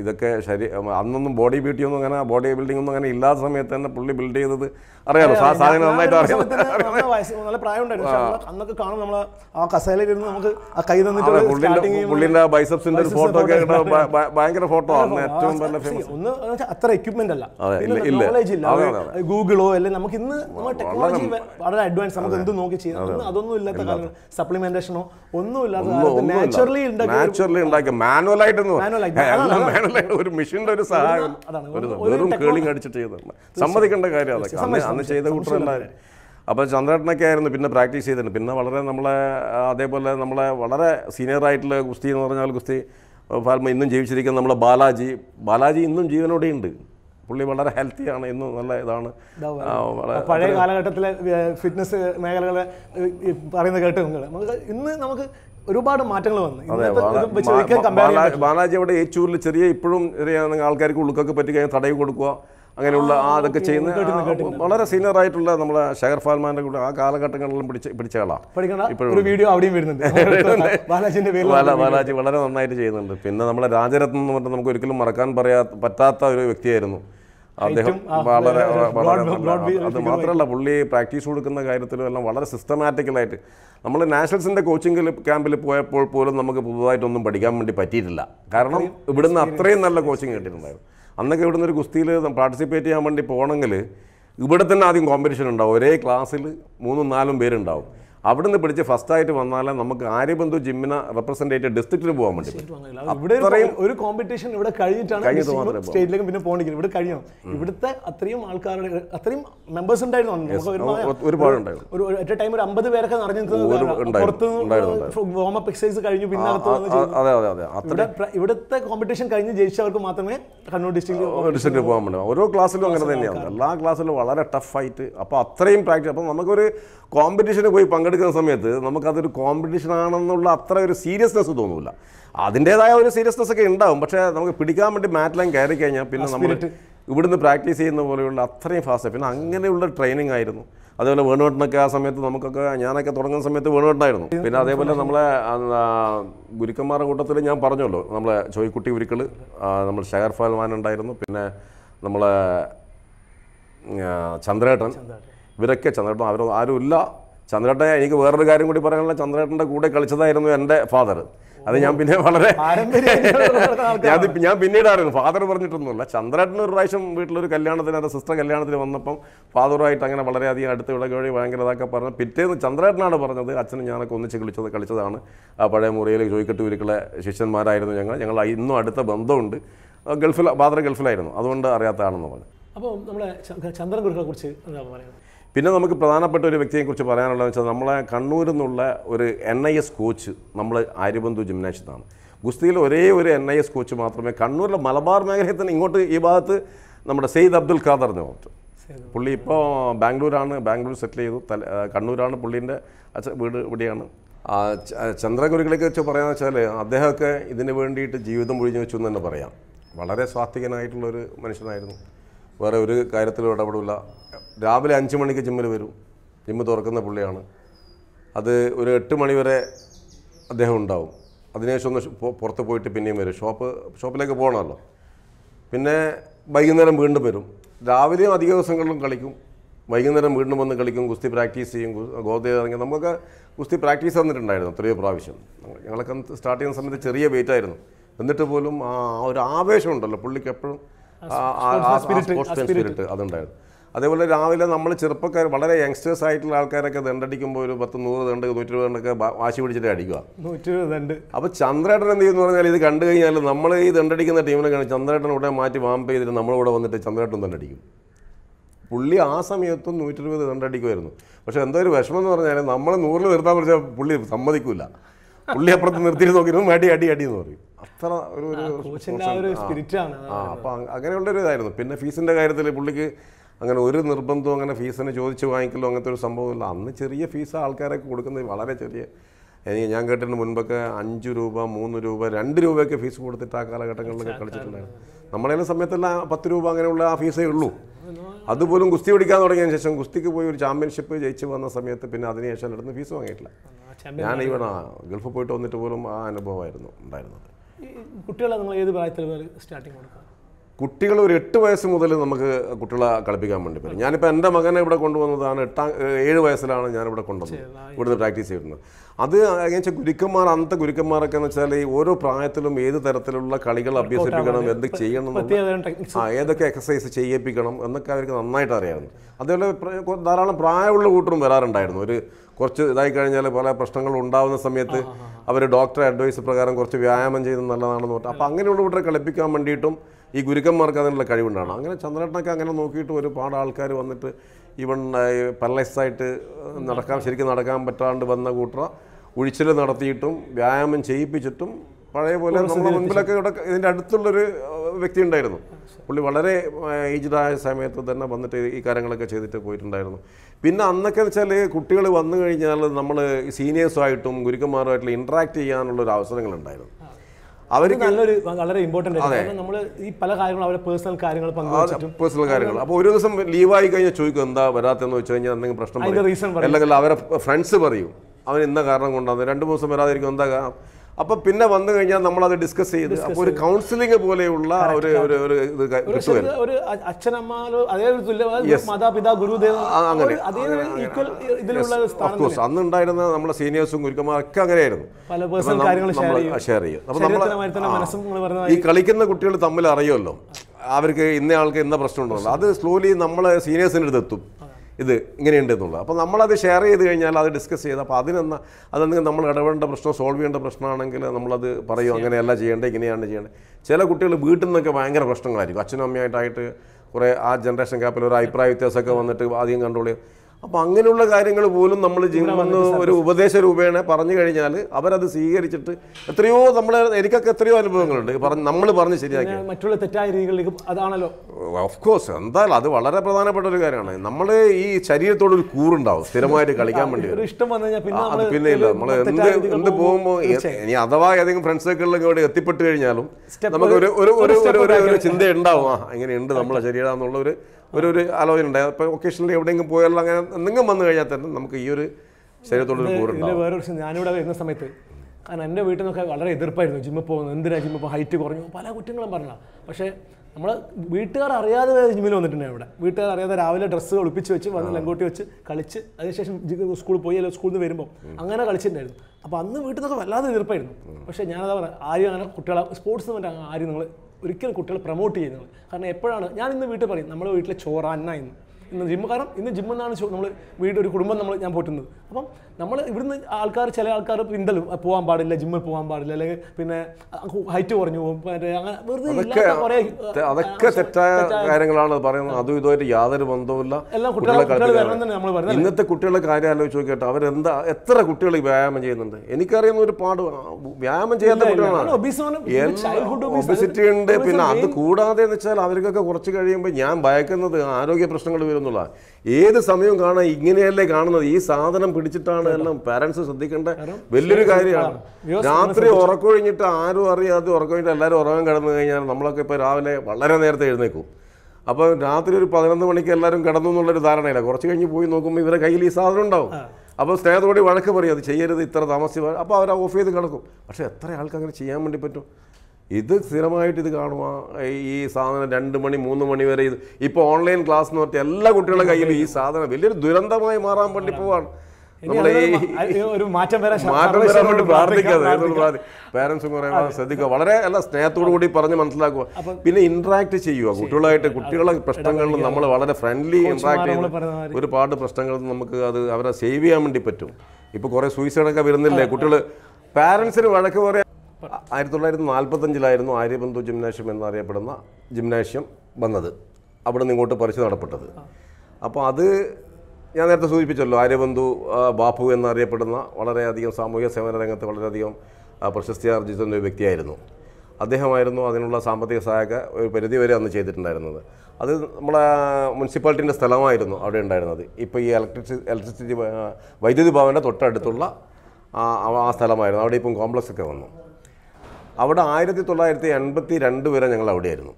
ഇതൊക്കെ ശരീരം അന്നൊന്നും ബോഡി ബ്യൂട്ടിയൊന്നും അങ്ങനെ ബോഡി ബിൽഡിംഗ് ഒന്നും അങ്ങനെ ഇല്ലാത്ത സമയത്ത് തന്നെ പുള്ളി ബിൽഡ് ചെയ്തത് അറിയാലോ സാധനങ്ങൾ നന്നായിട്ട് അറിയാം നല്ല പ്രായം ഉണ്ടായിരുന്നു അന്നൊക്കെ കാണും നമ്മൾ ആ കസേലയിലിരുന്ന് നമുക്ക് ആ കൈ തന്നിട്ട് പുള്ളിന്റെ ബൈസപ്സിന്റെ ഒരു ഫോട്ടോ ഒക്കെ ഭയങ്കര ഫോട്ടോ ആണ് ഏറ്റവും നല്ല ഫേമസ് ഒന്ന് അത്ര എക്യുപ്മെന്റ് അല്ല നോളേജ് ഇല്ല ഗൂഗിളോ അല്ലെങ്കിൽ നമുക്ക് ഇന്ന് നമ്മൾ ടെക്നോളജി വളരെ അഡ്വാൻസ് നമുക്ക് എന്ത് നോക്കി ചെയ്യാം അതൊന്നും ഇല്ലാത്ത കാലങ്ങൾ സപ്ലിമെന്റേഷനോ ഒന്നും ഇല്ലാത്ത നാച്ചുറലി നാച്ചുറലി ഉണ്ടാക്കിയ മാനുവലായിട്ട് ഒരു മെഷീന്റെ ഒരു സഹായം വെറും കേളിങ് അടിച്ചിട്ട് ചെയ്തതാണ് സമ്മതിക്കേണ്ട കാര്യം അങ്ങനെ ചെയ്ത കൂട്ടരെല്ലാവരും അപ്പോൾ ചന്ദ്രേട്ടനൊക്കെ ആയിരുന്നു പിന്നെ പ്രാക്ടീസ് ചെയ്തിട്ടുണ്ട് പിന്നെ വളരെ നമ്മളെ അതേപോലെ നമ്മളെ വളരെ സീനിയർ ആയിട്ടുള്ള ഗുസ്തി എന്ന് പറഞ്ഞാൽ ഗുസ്തി ഫാൽമ ഇന്നും ജീവിച്ചിരിക്കുന്ന നമ്മളെ ബാലാജി ബാലാജി ഇന്നും ജീവനോടെ ഉണ്ട് പുള്ളി വളരെ ഹെൽത്തിയാണ് ഇന്നും നല്ല ഇതാണ് പഴയ കാലഘട്ടത്തിലെ ഫിറ്റ്നസ് മേഖലകളെ പറയുന്നത് കേട്ട് നമുക്ക് ഇന്ന് നമുക്ക് ഒരുപാട് മാറ്റങ്ങൾ വന്നു ബാലാജി അവിടെ ഏച്ചൂരിൽ ചെറിയ ഇപ്പോഴും ആൾക്കാർക്ക് ഉളുക്കൊക്കെ പറ്റി കഴിഞ്ഞാൽ തടയി കൊടുക്കുക അങ്ങനെയുള്ള ആ അതൊക്കെ ചെയ്യുന്ന വളരെ സീനിയർ ആയിട്ടുള്ള നമ്മുടെ ശേഖർ ഫാൽമാന്റെ കൂടെ ആ കാലഘട്ടങ്ങളിലും പിടിച്ച പിടിച്ച വീഡിയോ അവിടെയും വരുന്നുണ്ട് <laughs> ബാലാജി വളരെ നന്നായിട്ട് ചെയ്യുന്നുണ്ട് പിന്നെ നമ്മുടെ രാജരത്നം എന്ന് പറഞ്ഞാൽ നമുക്ക് ഒരിക്കലും മറക്കാൻ പറയാ പറ്റാത്ത ഒരു വ്യക്തിയായിരുന്നു അദ്ദേഹം വളരെ അത് മാത്രമല്ല പുള്ളി പ്രാക്ടീസ് കൊടുക്കുന്ന കാര്യത്തിലും എല്ലാം വളരെ സിസ്റ്റമാറ്റിക്കലായിട്ട് നമ്മൾ നാഷണൽസിൻ്റെ കോച്ചിങ് ക്യാമ്പിൽ പോയപ്പോൾ പോലും നമുക്ക് പുതുതായിട്ടൊന്നും പഠിക്കാൻ വേണ്ടി പറ്റിയിട്ടില്ല കാരണം ഇവിടുന്ന് അത്രയും നല്ല കോച്ചിങ് കിട്ടിയിട്ടുണ്ടായിരുന്നു അന്നൊക്കെ ഇവിടുന്ന് ഒരു കുസ്തിയിൽ പാർട്ടിസിപ്പേറ്റ് ചെയ്യാൻ വേണ്ടി പോകണമെങ്കിൽ ഇവിടെ തന്നെ ആദ്യം കോമ്പറ്റീഷൻ ഉണ്ടാവും ഒരേ ക്ലാസ്സിൽ മൂന്നും നാലും പേരുണ്ടാവും അവിടുന്ന് പിടിച്ച് ആയിട്ട് വന്നാലേ നമുക്ക് ആര്യബന്ധു ജിമ്മിനെ റെപ്രസെന്റേറ്റീവ് ചെയ്ത് ഡിസ്ട്രിക്റ്റിൽ പോകാൻ പറ്റും ഒരു കോമ്പറ്റീഷൻ ഇവിടെ കഴിഞ്ഞിട്ടാണ് സ്റ്റേറ്റിലേക്ക് പിന്നെ പോകണമെങ്കിൽ ഇവിടെ കഴിയണം ഇവിടുത്തെ അത്രയും ആൾക്കാരുടെ അത്രയും മെമ്പേഴ്സ് ഉണ്ടായിരുന്നു ഒരുപാട് ഒരു അറ്റ് ടൈം ഒരു അമ്പത് പേരൊക്കെ നിറഞ്ഞു വോം അപ്പ് എക്സസൈസ് കഴിഞ്ഞു പിന്നെ ഇവിടുത്തെ കോമ്പറ്റീഷൻ കഴിഞ്ഞ് ജയിച്ചവർക്ക് മാത്രമേ കണ്ണൂർ ഡിസ്ട്രിക്റ്റിൽ പോകാൻ പറ്റും ഓരോ ക്ലാസ്സിലും അങ്ങനെ തന്നെയാണ് എല്ലാ ക്ലാസ്സിലും വളരെ ടഫ് ആയിട്ട് അപ്പോൾ അത്രയും പ്രാക്ടീസ് അപ്പോൾ നമുക്കൊരു കോമ്പറ്റീഷന് പോയി പങ്കെടുക്കും പങ്കെടുക്കുന്ന സമയത്ത് നമുക്കതൊരു കോമ്പറ്റീഷൻ ആണെന്നുള്ള അത്ര ഒരു സീരിയസ്നെസ് തോന്നില്ല അതിൻ്റേതായ ഒരു സീരിയസ്നെസ് ഒക്കെ ഉണ്ടാവും പക്ഷേ നമുക്ക് പിടിക്കാൻ വേണ്ടി മാറ്റിലാൻ കയറി കഴിഞ്ഞാൽ പിന്നെ നമ്മൾ ഇവിടുന്ന് പ്രാക്ടീസ് ചെയ്യുന്ന പോലെയുള്ള അത്രയും ഫാസ്റ്റ് പിന്നെ അങ്ങനെയുള്ള ട്രെയിനിങ് ആയിരുന്നു അതേപോലെ വേണുവേട്ടനൊക്കെ ആ സമയത്ത് നമുക്കൊക്കെ ഞാനൊക്കെ തുടങ്ങുന്ന സമയത്ത് വേണുവേട്ടനായിരുന്നു പിന്നെ അതേപോലെ നമ്മളെ ഗുരുക്കന്മാരുടെ കൂട്ടത്തിൽ ഞാൻ പറഞ്ഞല്ലോ നമ്മളെ ചോയ്ക്കുട്ടി ഗുരുക്കൾ നമ്മൾ ഷഹർ ഫാൽമാൻ ഉണ്ടായിരുന്നു പിന്നെ നമ്മളെ ചന്ദ്രേട്ടൻ ഇവരൊക്കെ ചന്ദ്രേട്ടൻ അവരോ ആരുമില്ല ചന്ദ്രേട്ടൻ എനിക്ക് വേറൊരു കാര്യം കൂടി പറയാനുള്ള ചന്ദ്രേട്ടൻ്റെ കൂടെ കളിച്ചതായിരുന്നു എൻ്റെ ഫാദർ അത് ഞാൻ പിന്നെ വളരെ ഞാൻ ഞാൻ പിന്നീട് അറിയുന്നു ഫാദർ പറഞ്ഞിട്ടൊന്നുമില്ല ചന്ദ്രേട്ടൻ ഒരു പ്രാവശ്യം വീട്ടിലൊരു കല്യാണത്തിന് എൻ്റെ സിസ്റ്റർ കല്യാണത്തിന് വന്നപ്പം ഫാദറുമായിട്ട് അങ്ങനെ വളരെയധികം അടുത്ത വിളക്ക് വഴി ഭയങ്കര ഇതൊക്കെ പറഞ്ഞു പിറ്റേന്ന് ചന്ദ്രേട്ടനാണ് പറഞ്ഞത് അച്ഛനും ഞാനൊക്കെ ഒന്നിച്ച് കളിച്ചത് കളിച്ചതാണ് ആ പഴയ മുറിയിൽ ചോദിക്കെട്ട് ഉരുക്കളെ ശിഷ്യന്മാരായിരുന്നു ഞങ്ങൾ ഞങ്ങൾ ഇന്നും അടുത്ത ബന്ധമുണ്ട് ഗൾഫിൽ ഫാദർ ഗൾഫിലായിരുന്നു അതുകൊണ്ട് അറിയാത്തതാണെന്ന് പറഞ്ഞു അപ്പോൾ നമ്മുടെ ചന്ദ്രൻ കുരുക്കളെ കുറിച്ച് എന്താ പറയുക പിന്നെ നമുക്ക് പ്രധാനപ്പെട്ട ഒരു വ്യക്തിയെക്കുറിച്ച് പറയാനുള്ളതെന്ന് വെച്ചാൽ നമ്മളെ കണ്ണൂരിൽ നിന്നുള്ള ഒരു എൻ ഐ എസ് കോച്ച് നമ്മൾ ആര്യബന്ധു ജിംനാസ്റ്റ്താണ് ഗുസ്തിയിൽ ഒരേ ഒരു എൻ ഐ എസ് കോച്ച് മാത്രമേ കണ്ണൂരിലെ മലബാർ മേഖലയിൽ തന്നെ ഇങ്ങോട്ട് ഈ ഭാഗത്ത് നമ്മുടെ സെയ്ദ് അബ്ദുൽ ഖാദർ എന്ന് പറഞ്ഞു പുള്ളി ഇപ്പോൾ ബാംഗ്ലൂരാണ് ബാംഗ്ലൂർ സെറ്റിൽ ചെയ്തു തല കണ്ണൂരാണ് പുള്ളീൻ്റെ അച്ഛ വീട് ഇവിടെയാണ് ചന്ദ്രഗുരുക്കളെയൊക്കെ വെച്ച് പറയാന്ന് വെച്ചാൽ അദ്ദേഹമൊക്കെ ഇതിന് വേണ്ടിയിട്ട് ജീവിതം ഒഴിഞ്ഞു വെച്ചു എന്ന് തന്നെ പറയാം വളരെ സ്വാത്വികനായിട്ടുള്ളൊരു മനുഷ്യനായിരുന്നു വേറെ ഒരു കാര്യത്തിലും ഇടപെടില്ല രാവിലെ അഞ്ച് മണിക്ക് ജിമ്മിൽ വരും ജിമ്മ് തുറക്കുന്ന പുള്ളിയാണ് അത് ഒരു എട്ട് മണി വരെ അദ്ദേഹം ഉണ്ടാവും അതിനുശേഷം ഒന്ന് പുറത്ത് പോയിട്ട് പിന്നെയും വരും ഷോപ്പ് ഷോപ്പിലേക്ക് പോകണമല്ലോ പിന്നെ വൈകുന്നേരം വീണ്ടും വരും രാവിലെയും അധിക ദിവസങ്ങളിലും കളിക്കും വൈകുന്നേരം വീണ്ടും വന്ന് കളിക്കും ഗുസ്തി പ്രാക്ടീസ് ചെയ്യും ഗോതയിൽ ഇറങ്ങി നമുക്കൊക്കെ ഗുസ്തി പ്രാക്ടീസ് തന്നിട്ടുണ്ടായിരുന്നു എത്രയോ പ്രാവശ്യം ഞങ്ങളൊക്കെ സ്റ്റാർട്ട് ചെയ്യുന്ന സമയത്ത് ചെറിയ വെയിറ്റ് ആയിരുന്നു എന്നിട്ട് പോലും ആ ഒരു ആവേശം ഉണ്ടല്ലോ പുള്ളിക്ക് എപ്പോഴും ആ സ്പിരിറ്റ് അതുണ്ടായിരുന്നു അതേപോലെ രാവിലെ നമ്മൾ ചെറുപ്പക്കാർ വളരെ യങ്സ്റ്റേഴ്സ് ആയിട്ടുള്ള ആൾക്കാരൊക്കെ ദണ്ടടിക്കുമ്പോൾ ഒരു പത്ത് നൂറ് ദണ്ട് നൂറ്റി ഇരുപത് ദണ്ടൊക്കെ വാശി പിടിച്ചിട്ട് അടിക്കുക നൂറ്റി ഇരുപത് ദണ്ട് അപ്പോൾ ചന്ദ്രേട്ടൻ എന്ത് ചെയ്യുന്നു പറഞ്ഞാൽ ഇത് കണ്ടു കഴിഞ്ഞാൽ നമ്മൾ ഈ ദണ്ടടിക്കുന്ന ടീമിനെ കാണാൻ ചന്ദ്രേട്ടൻ ഇവിടെ മാറ്റി വാമ്പ് ചെയ്തിട്ട് നമ്മളിവിടെ വന്നിട്ട് ചന്ദ്രേട്ടൻ ദണ്ടടിക്കും പുള്ളി ആ സമയത്തും നൂറ്റി ഇരുപത് ദണ്ടടിക്കുമായിരുന്നു പക്ഷേ എന്തോ ഒരു വിഷമം എന്ന് പറഞ്ഞാൽ നമ്മൾ നൂറിൽ നിർത്താൻ പറഞ്ഞാൽ പുള്ളി സമ്മതിക്കില്ല പുള്ളി അപ്പുറത്ത് നിർത്തിയിട്ട് നോക്കിയിരുന്നു അടി അടി അടി എന്ന് പറയും അത്ര ഒരു സ്പിരിറ്റാണ് ആ അപ്പം അങ്ങനെയുള്ള ഒരു ഇതായിരുന്നു പിന്നെ ഫീസിൻ്റെ കാര്യത്തിൽ പുള്ളിക്ക് അങ്ങനെ ഒരു നിർബന്ധവും അങ്ങനെ ഫീസിന് ചോദിച്ച് വാങ്ങിക്കലോ അങ്ങനത്തെ ഒരു സംഭവമില്ല അന്ന് ചെറിയ ഫീസ് ആൾക്കാരൊക്കെ കൊടുക്കുന്നത് വളരെ ചെറിയ ഞാൻ കേട്ടതിന് മുൻപൊക്കെ അഞ്ച് രൂപ മൂന്ന് രൂപ രണ്ട് രൂപയൊക്കെ ഫീസ് കൊടുത്തിട്ട് ആ കാലഘട്ടങ്ങളിലൊക്കെ കളിച്ചിട്ടുണ്ടായിരുന്നു നമ്മളെ സമയത്തെല്ലാം പത്ത് രൂപ അങ്ങനെയുള്ള ആ ഫീസേ ഉള്ളൂ അതുപോലും ഗുസ്തി പഠിക്കാൻ തുടങ്ങിയ ശേഷം ഗുസ്തിക്ക് പോയി ഒരു ചാമ്പ്യൻഷിപ്പ് ജയിച്ച് വന്ന സമയത്ത് പിന്നെ അതിനുശേഷം എടുത്ത് ഫീസ് വാങ്ങിയിട്ടില്ല ഞാൻ ഇവിടെ ഗൾഫ് പോയിട്ട് വന്നിട്ട് പോലും ആ അനുഭവമായിരുന്നു ഉണ്ടായിരുന്നത് കുട്ടികളെ നിങ്ങൾ ഏത് പ്രായത്തിൽ സ്റ്റാർട്ടിങ് കൊടുക്കുക കുട്ടികൾ ഒരു എട്ട് വയസ്സ് മുതൽ നമുക്ക് കുട്ടികളെ കളിപ്പിക്കാൻ വേണ്ടി പറ്റും ഞാനിപ്പോൾ എൻ്റെ മകനെ ഇവിടെ കൊണ്ടുവന്നതാണ് എട്ടാം ഏഴ് വയസ്സിലാണ് ഞാനിവിടെ കൊണ്ടുവന്നത് ഇവിടുന്ന് പ്രാക്ടീസ് ചെയ്തിരുന്നത് അത് വെച്ചാൽ ഗുരുക്കന്മാർ അന്നത്തെ ഗുരുക്കന്മാരൊക്കെ എന്ന് വെച്ചാൽ ഓരോ പ്രായത്തിലും ഏത് തരത്തിലുള്ള കളികൾ അഭ്യസിപ്പിക്കണം എന്ത് ചെയ്യണം ആ ഏതൊക്കെ എക്സസൈസ് ചെയ്യിപ്പിക്കണം എന്നൊക്കെ അവർക്ക് നന്നായിട്ട് അറിയാമായിരുന്നു അതേപോലെ ധാരാളം പ്രായമുള്ള കൂട്ടരും വരാറുണ്ടായിരുന്നു ഒരു കുറച്ച് ഇതായി കഴിഞ്ഞാൽ പല പ്രശ്നങ്ങൾ ഉണ്ടാകുന്ന സമയത്ത് അവർ ഡോക്ടറെ അഡ്വൈസ് പ്രകാരം കുറച്ച് വ്യായാമം ചെയ്ത് നല്ലതാണെന്ന് പറഞ്ഞു അപ്പോൾ അങ്ങനെയുള്ള കൂട്ടരെ കളിപ്പിക്കാൻ വേണ്ടിയിട്ടും ഈ ഗുരുക്കന്മാർക്ക് അതിനുള്ള കഴിവുണ്ടാണ് അങ്ങനെ ചന്ദ്രേട്ടനൊക്കെ അങ്ങനെ നോക്കിയിട്ട് ഒരുപാട് ആൾക്കാർ വന്നിട്ട് ഇവൺ പാരലൈസായിട്ട് നടക്കാൻ ശരിക്കും നടക്കാൻ പറ്റാണ്ട് വന്ന കൂട്ടറ ഒഴിച്ചിൽ നടത്തിയിട്ടും വ്യായാമം ചെയ്യിപ്പിച്ചിട്ടും പഴയ പോലെ നമ്മുടെ മുൻപിലൊക്കെ ഇവിടെ ഇതിൻ്റെ അടുത്തുള്ളൊരു വ്യക്തി ഉണ്ടായിരുന്നു പുള്ളി വളരെ ഏജ്ഡായ സമയത്ത് തന്നെ വന്നിട്ട് ഈ കാര്യങ്ങളൊക്കെ ചെയ്തിട്ട് പോയിട്ടുണ്ടായിരുന്നു പിന്നെ അന്നൊക്കെ വെച്ചാൽ കുട്ടികൾ വന്നു കഴിഞ്ഞാൽ നമ്മൾ സീനിയേഴ്സുമായിട്ടും ഗുരുക്കന്മാരുമായിട്ടുള്ള ഇൻട്രാക്ട് ചെയ്യാനുള്ള ഒരു അവസരങ്ങളുണ്ടായിരുന്നു അവർ നല്ലൊരു വളരെ ഇമ്പോർട്ടന്റ് കാരണം നമ്മൾ ഈ പല കാര്യങ്ങളും അവരെ പേഴ്സണൽ കാര്യങ്ങൾ പങ്കുവച്ചിട്ടും പേഴ്സണൽ കാര്യങ്ങൾ അപ്പോൾ ഒരു ദിവസം ലീവായി കഴിഞ്ഞാൽ ചോദിക്കും എന്താ വരാത്തെന്ന് വെച്ച് കഴിഞ്ഞാൽ എന്തെങ്കിലും പ്രശ്നം അല്ലെങ്കിൽ അവരെ ഫ്രണ്ട്സ് പറയും അവൻ ഇന്ന കാരണം കൊണ്ടാണ് രണ്ട് ദിവസം വരാതിരിക്കും എന്താ അപ്പൊ പിന്നെ വന്നു കഴിഞ്ഞാൽ നമ്മൾ അത് ഡിസ്കസ് ചെയ്ത് അപ്പോൾ ഒരു കൗൺസിലിംഗ് പോലെയുള്ള ഒരു ഒരു ഒരു ഇത് അച്ഛനമ്മ അതേ ഒരു അങ്ങനെ അഫ്കോഴ്സ് അന്ന് ഉണ്ടായിരുന്ന നമ്മുടെ സീനിയേഴ്സും ഗുരുക്കന്മാരൊക്കെ അങ്ങനെയായിരുന്നു പല പേഴ്സണൽ ഷെയർ ചെയ്യും നമ്മൾ ഈ കളിക്കുന്ന കുട്ടികൾ തമ്മിൽ അറിയുമല്ലോ അവർക്ക് ഇന്ന ആൾക്ക് ഇന്ന പ്രശ്നം അത് സ്ലോലി നമ്മളെ സീനിയേഴ്സിന്റെ അടുത്ത് എത്തും ഇത് ഇങ്ങനെയുണ്ട് എന്നുള്ളത് അപ്പോൾ നമ്മളത് ഷെയർ ചെയ്ത് കഴിഞ്ഞാൽ അത് ഡിസ്കസ് ചെയ്ത് അപ്പോൾ അതിനൊന്ന് അതെന്തെങ്കിലും നമ്മൾ ഇടപെടേണ്ട പ്രശ്നം സോൾവ് ചെയ്യേണ്ട പ്രശ്നമാണെങ്കിൽ നമ്മളത് പറയും അങ്ങനെയല്ല ചെയ്യേണ്ടത് ഇങ്ങനെയാണ് ചെയ്യേണ്ടത് ചില കുട്ടികൾ വീട്ടിൽ നിന്നൊക്കെ ഭയങ്കര പ്രശ്നങ്ങളായിരിക്കും അച്ഛനും അമ്മയായിട്ടായിട്ട് കുറേ ആ ജനറേഷൻ ഗ്യാപ്പിൽ ഒരു അഭിപ്രായ വ്യത്യാസമൊക്കെ വന്നിട്ട് ആദ്യം കണ്ടോളിയും അപ്പോൾ അങ്ങനെയുള്ള കാര്യങ്ങൾ പോലും നമ്മൾ ജീവിതം ഒരു ഉപദേശ രൂപേണ പറഞ്ഞു കഴിഞ്ഞാൽ അവരത് സ്വീകരിച്ചിട്ട് എത്രയോ നമ്മൾ എനിക്കൊക്കെ എത്രയോ അനുഭവങ്ങളുണ്ട് നമ്മൾ പറഞ്ഞ് ശരിയാക്കി മറ്റുള്ള തെറ്റായ രീതികളിലേക്ക് അതാണല്ലോ ഓഫ് കോഴ്സ് എന്തായാലും അത് വളരെ പ്രധാനപ്പെട്ട ഒരു കാര്യമാണ് നമ്മൾ ഈ ശരീരത്തോട് ഒരു കൂറുണ്ടാവും സ്ഥിരമായിട്ട് കളിക്കാൻ വേണ്ടി അത് പിന്നെ ഇല്ല നമ്മൾ എന്ത് എന്ത് പോകുമ്പോൾ ഇനി അഥവാ ഏതെങ്കിലും ഫ്രണ്ട്സ് സർക്കിളിലൊക്കെ ഇവിടെ എത്തിപ്പെട്ട് കഴിഞ്ഞാലും നമുക്ക് ഒരു ഒരു ഒരു ചിന്ത ഉണ്ടാവും ആ ഉണ്ട് നമ്മളെ ശരീരം എന്നുള്ള ഒരു ഒരു ഒരു ആലോചന ഉണ്ട് അപ്പോൾ ഒക്കേഷനിൽ എവിടെയെങ്കിലും പോയാലും അങ്ങനെ എന്തെങ്കിലും വന്നു കഴിഞ്ഞാൽ തന്നെ നമുക്ക് ഈ ഒരു ശരീരത്തോടൊരു കൂറുണ്ട് വേറൊരു ഞാനിവിടെ വരുന്ന സമയത്ത് കാരണം എൻ്റെ വീട്ടിൽ നിന്നൊക്കെ വളരെ എതിർപ്പായിരുന്നു ജിമ്മിൽ പോകുന്നത് എന്തിനാ ജിമ്മിൽ പോകുമ്പോൾ ഹൈറ്റ് കുറഞ്ഞു പല കുറ്റങ്ങളും പറഞ്ഞ പക്ഷേ നമ്മൾ വീട്ടുകാർ അറിയാതെ ജിമ്മിൽ വന്നിട്ടുണ്ട് അവിടെ വീട്ടുകാർ അറിയാതെ രാവിലെ ഡ്രസ്സ് ഒളിപ്പിച്ച് വെച്ച് വന്ന് ലങ്കോട്ടി വെച്ച് കളിച്ച് അതിനുശേഷം സ്കൂളിൽ പോയി അല്ലെങ്കിൽ സ്കൂളിൽ നിന്ന് വരുമ്പോൾ അങ്ങനെ കളിച്ചിട്ടുണ്ടായിരുന്നു അപ്പോൾ അന്ന് വീട്ടിൽ നിന്നൊക്കെ വല്ലാതെ എതിർപ്പായിരുന്നു പക്ഷേ ഞാനതാ പറയാം ആരും അങ്ങനെ കുട്ടികളെ സ്പോർട്സ് എന്ന് പറഞ്ഞാൽ ആരും നിങ്ങൾ ഒരിക്കലും കുട്ടികൾ പ്രൊമോട്ട് ചെയ്യുന്നത് കാരണം എപ്പോഴാണ് ഞാൻ ഇന്ന് വീട്ടിൽ പറയും നമ്മുടെ വീട്ടിലെ ചോറ അന്ന ഇന്ന് ഇന്ന് ജിമ്മ് കാരണം ഇന്ന് ജിമ്മെന്നാണ് നമ്മൾ വീട് ഒരു കുടുംബം നമ്മൾ ഞാൻ പോറ്റുന്നത് അപ്പം നമ്മൾ ഇവിടുന്ന് ആൾക്കാർ ചില ആൾക്കാർ പിന്തലും പോകാൻ പാടില്ല ജിമ്മിൽ പോകാൻ പാടില്ല അല്ലെങ്കിൽ പിന്നെ ഹൈറ്റ് കുറഞ്ഞു പോകും അങ്ങനെ വെറുതെ അതൊക്കെ തെറ്റായ കാര്യങ്ങളാണ് പറയുന്നത് അതും ഇതുമായിട്ട് യാതൊരു ബന്ധവുമില്ല ഇന്നത്തെ കുട്ടികളുടെ കാര്യം ആലോചിച്ച് നോക്കിയിട്ട് അവരെന്താ എത്ര കുട്ടികൾ വ്യായാമം ചെയ്യുന്നുണ്ട് എനിക്കറിയുന്ന ഒരു പാട് വ്യായാമം ചെയ്യാത്ത കുട്ടികളാണ് ഒബിസിറ്റി ഉണ്ട് പിന്നെ അത് കൂടാതെ എന്ന് വെച്ചാൽ അവർക്കൊക്കെ കുറച്ച് കഴിയുമ്പോൾ ഞാൻ ഭയക്കുന്നത് ആരോഗ്യ പ്രശ്നങ്ങൾ വരുന്നുള്ള ഏത് സമയവും കാണാൻ ഇങ്ങനെയല്ലേ കാണുന്നത് ഈ സാധനം പിടിച്ചിട്ടാണ് എല്ലാം പാരന്റ്സ് ശ്രദ്ധിക്കേണ്ട വലിയൊരു കാര്യമാണ് രാത്രി ഉറക്കൊഴിഞ്ഞിട്ട് ആരും അറിയാതെ ഉറക്കൊഴിഞ്ഞിട്ട് എല്ലാവരും ഉറങ്ങാൻ കിടന്നു കഴിഞ്ഞാൽ നമ്മളൊക്കെ ഇപ്പോൾ രാവിലെ വളരെ നേരത്തെ എഴുന്നേക്കും അപ്പോൾ രാത്രി ഒരു പതിനൊന്ന് മണിക്ക് എല്ലാവരും കിടന്നു എന്നുള്ളൊരു ധാരണയില്ല കുറച്ച് കഴിഞ്ഞ് പോയി നോക്കുമ്പോൾ ഇവരെ കയ്യിൽ ഈ സാധനം ഉണ്ടാവും അപ്പോൾ സ്നേഹത്തോടെ വഴക്ക് പറയും അത് ചെയ്യരുത് ഇത്ര താമസിച്ച് അപ്പോൾ അവർ ഓഫ് ചെയ്ത് കിടക്കും പക്ഷേ എത്ര ആൾക്കങ്ങനെ അങ്ങനെ ചെയ്യാൻ വേണ്ടി പറ്റും ഇത് സ്ഥിരമായിട്ട് ഇത് കാണുക ഈ സാധനം രണ്ട് മണി മൂന്ന് മണി വരെ ഇത് ഇപ്പോൾ ഓൺലൈൻ ക്ലാസ് എന്ന് പറഞ്ഞാൽ എല്ലാ കുട്ടികളുടെ കയ്യിലും ഈ സാധനം വലിയൊരു ദുരന്തമായി മാറാൻ വേണ്ടി പോവാണ് ഒരു മാറ്റം ശ്രദ്ധിക്കുക വളരെ നല്ല സ്നേഹത്തോടു കൂടി പറഞ്ഞ് മനസ്സിലാക്കുക പിന്നെ ഇന്ററാക്ട് ചെയ്യുക കുട്ടികളായിട്ട് കുട്ടികളെ പ്രശ്നങ്ങളിൽ നമ്മൾ വളരെ ഫ്രണ്ട്ലി ഇന്ററാക്ട് ചെയ്യുന്ന ഒരുപാട് പ്രശ്നങ്ങൾ നമുക്ക് അത് അവരെ സേവ് ചെയ്യാൻ വേണ്ടി പറ്റും ഇപ്പൊ കുറേ സൂയിസൈഡൊക്കെ വരുന്നില്ലേ കുട്ടികൾ പാരൻസിന് വഴക്ക് പറയാൻ ആയിരത്തി തൊള്ളായിരത്തി നാൽപ്പത്തഞ്ചിലായിരുന്നു ആര്യബന്ധു ജിംനാഷ്യം എന്നറിയപ്പെടുന്ന ജിംനാഷ്യം വന്നത് അവിടെ നിന്ന് ഇങ്ങോട്ട് പറിച്ചു നടപ്പെട്ടത് അപ്പോൾ അത് ഞാൻ നേരത്തെ സൂചിപ്പിച്ചല്ലോ ആര്യബന്ധു ബാപ്പു എന്നറിയപ്പെടുന്ന വളരെയധികം സാമൂഹ്യ സേവന രംഗത്ത് വളരെയധികം പ്രശസ്തി ആർജിച്ചിരുന്ന ഒരു വ്യക്തിയായിരുന്നു അദ്ദേഹമായിരുന്നു അതിനുള്ള സാമ്പത്തിക സഹായക ഒരു പരിധി വരെ അന്ന് ചെയ്തിട്ടുണ്ടായിരുന്നത് അത് നമ്മളെ മുനിസിപ്പാലിറ്റിൻ്റെ സ്ഥലമായിരുന്നു അവിടെ ഉണ്ടായിരുന്നത് ഇപ്പോൾ ഈ ഇലക്ട്രിസി ഇലക്ട്രിസിറ്റി വൈദ്യുതി ഭവൻ്റെ തൊട്ടടുത്തുള്ള ആ സ്ഥലമായിരുന്നു അവിടെ ഇപ്പം കോംപ്ലക്സ് ഒക്കെ വന്നു അവിടെ ആയിരത്തി തൊള്ളായിരത്തി എൺപത്തി രണ്ട് വരെ ഞങ്ങൾ അവിടെയായിരുന്നു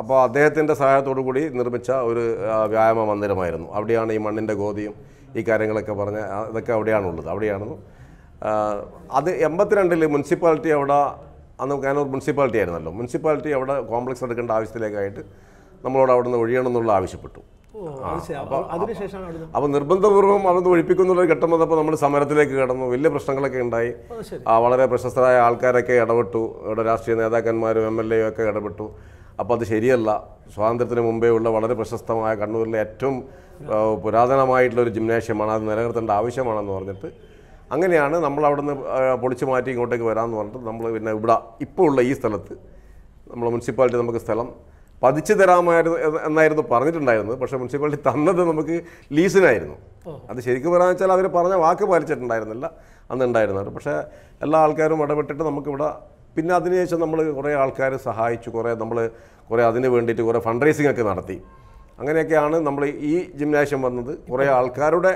അപ്പോൾ അദ്ദേഹത്തിൻ്റെ സഹായത്തോടു കൂടി നിർമ്മിച്ച ഒരു വ്യായാമ മന്ദിരമായിരുന്നു അവിടെയാണ് ഈ മണ്ണിൻ്റെ ഗോതിയും ഈ കാര്യങ്ങളൊക്കെ പറഞ്ഞ അതൊക്കെ അവിടെയാണുള്ളത് അവിടെയാണെന്ന് അത് എൺപത്തിരണ്ടിൽ മുനിസിപ്പാലിറ്റി അവിടെ അന്ന് കാനൂർ മുനിസിപ്പാലിറ്റി ആയിരുന്നല്ലോ മുനിസിപ്പാലിറ്റി അവിടെ കോംപ്ലക്സ് എടുക്കേണ്ട ആവശ്യത്തിലേക്കായിട്ട് നമ്മളോട് അവിടെ നിന്ന് ഒഴിയണം എന്നുള്ള ആവശ്യപ്പെട്ടു അപ്പൊ നിർബന്ധപൂർവ്വം അവിടുന്ന് ഒഴിപ്പിക്കുന്നുള്ള ഘട്ടം വന്നപ്പോൾ നമ്മൾ സമരത്തിലേക്ക് കടന്നു വലിയ പ്രശ്നങ്ങളൊക്കെ ഉണ്ടായി വളരെ പ്രശസ്തരായ ആൾക്കാരൊക്കെ ഇടപെട്ടു ഇവിടെ രാഷ്ട്രീയ നേതാക്കന്മാരും എം എൽ എയും ഒക്കെ ഇടപെട്ടു അപ്പോൾ അത് ശരിയല്ല സ്വാതന്ത്ര്യത്തിന് മുമ്പേ ഉള്ള വളരെ പ്രശസ്തമായ കണ്ണൂരിലെ ഏറ്റവും പുരാതനമായിട്ടുള്ള ഒരു ജിംനാഷ്യമാണ് അത് നിലനിർത്തേണ്ട ആവശ്യമാണെന്ന് പറഞ്ഞിട്ട് അങ്ങനെയാണ് നമ്മൾ അവിടുന്ന് പൊളിച്ചു മാറ്റി ഇങ്ങോട്ടേക്ക് വരാമെന്ന് പറഞ്ഞിട്ട് നമ്മൾ പിന്നെ ഇവിടെ ഇപ്പോൾ ഉള്ള ഈ സ്ഥലത്ത് നമ്മൾ മുനിസിപ്പാലിറ്റി നമുക്ക് സ്ഥലം പതിച്ചു തരാമായിരുന്നു എന്നായിരുന്നു പറഞ്ഞിട്ടുണ്ടായിരുന്നത് പക്ഷേ മുനിസിപ്പാലിറ്റി തന്നത് നമുക്ക് ലീസിനായിരുന്നു അത് ശരിക്കും പറയാന്ന് വെച്ചാൽ അവർ പറഞ്ഞ വാക്ക് പാലിച്ചിട്ടുണ്ടായിരുന്നില്ല അന്നുണ്ടായിരുന്നത് പക്ഷേ എല്ലാ ആൾക്കാരും ഇടപെട്ടിട്ട് നമുക്കിവിടെ പിന്നെ അതിനുശേഷം നമ്മൾ കുറേ ആൾക്കാർ സഹായിച്ചു കുറേ നമ്മൾ കുറേ അതിന് വേണ്ടിയിട്ട് കുറേ ഫണ്ട് റൈസിംഗ് ഒക്കെ നടത്തി അങ്ങനെയൊക്കെയാണ് നമ്മൾ ഈ ജിംനാഷ്യം വന്നത് കുറേ ആൾക്കാരുടെ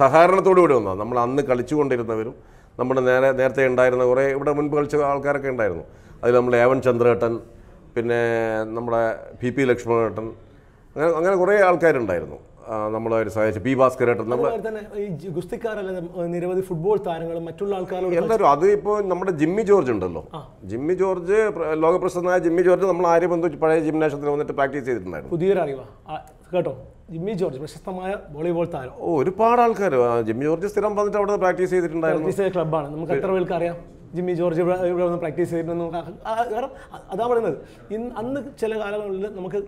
സഹകരണത്തോടു കൂടി വന്നതാണ് നമ്മൾ അന്ന് കളിച്ചുകൊണ്ടിരുന്നവരും നമ്മുടെ നേരെ നേരത്തെ ഉണ്ടായിരുന്ന കുറേ ഇവിടെ മുൻപ് കളിച്ച ആൾക്കാരൊക്കെ ഉണ്ടായിരുന്നു അതിൽ നമ്മൾ ഏവൻ ചന്ദ്രേട്ടൻ പിന്നെ നമ്മുടെ പി പി ലക്ഷ്മണേട്ടൻ അങ്ങനെ അങ്ങനെ കുറേ ആൾക്കാരുണ്ടായിരുന്നു നമ്മളെ സഹായിച്ച പി ഭാസ്കരേട്ടൻ നമ്മൾ നിരവധി ഫുട്ബോൾ താരങ്ങളും മറ്റുള്ള ആൾക്കാരും എല്ലാവരും അത് ഇപ്പോൾ നമ്മുടെ ജിമ്മി ജോർജ് ഉണ്ടല്ലോ ജിമ്മി ജോർജ് ലോകപ്രസിദ്ധനായ ജിമ്മി ജോർജ് നമ്മൾ ആരെ ബന്ധു പഴയ ജിംനാഷ്യത്തിൽ വന്നിട്ട് പ്രാക്ടീസ് ചെയ്തിട്ടുണ്ടായിരുന്നു പുതിയ കേട്ടോ ജിമ്മി ജോർജ് പ്രശസ്തമായ വോളിബോൾ താരം ഒരുപാട് ആൾക്കാർ ജിമ്മി ജോർജ് സ്ഥിരം വന്നിട്ട് അവിടെ പ്രാക്ടീസ് ചെയ്തിട്ടുണ്ടായിരുന്നു ക്ലബ്ബാണ് നമുക്ക് എത്ര പേർക്ക് അറിയാം ജിമ്മി ജോർജ് ഇവിടെ ഇവിടെ ഒന്ന് പ്രാക്ടീസ് ചെയ്തിരുന്നു കാരണം അതാ പറയുന്നത് ഇന്ന് അന്ന് ചില കാലങ്ങളിൽ നമുക്ക്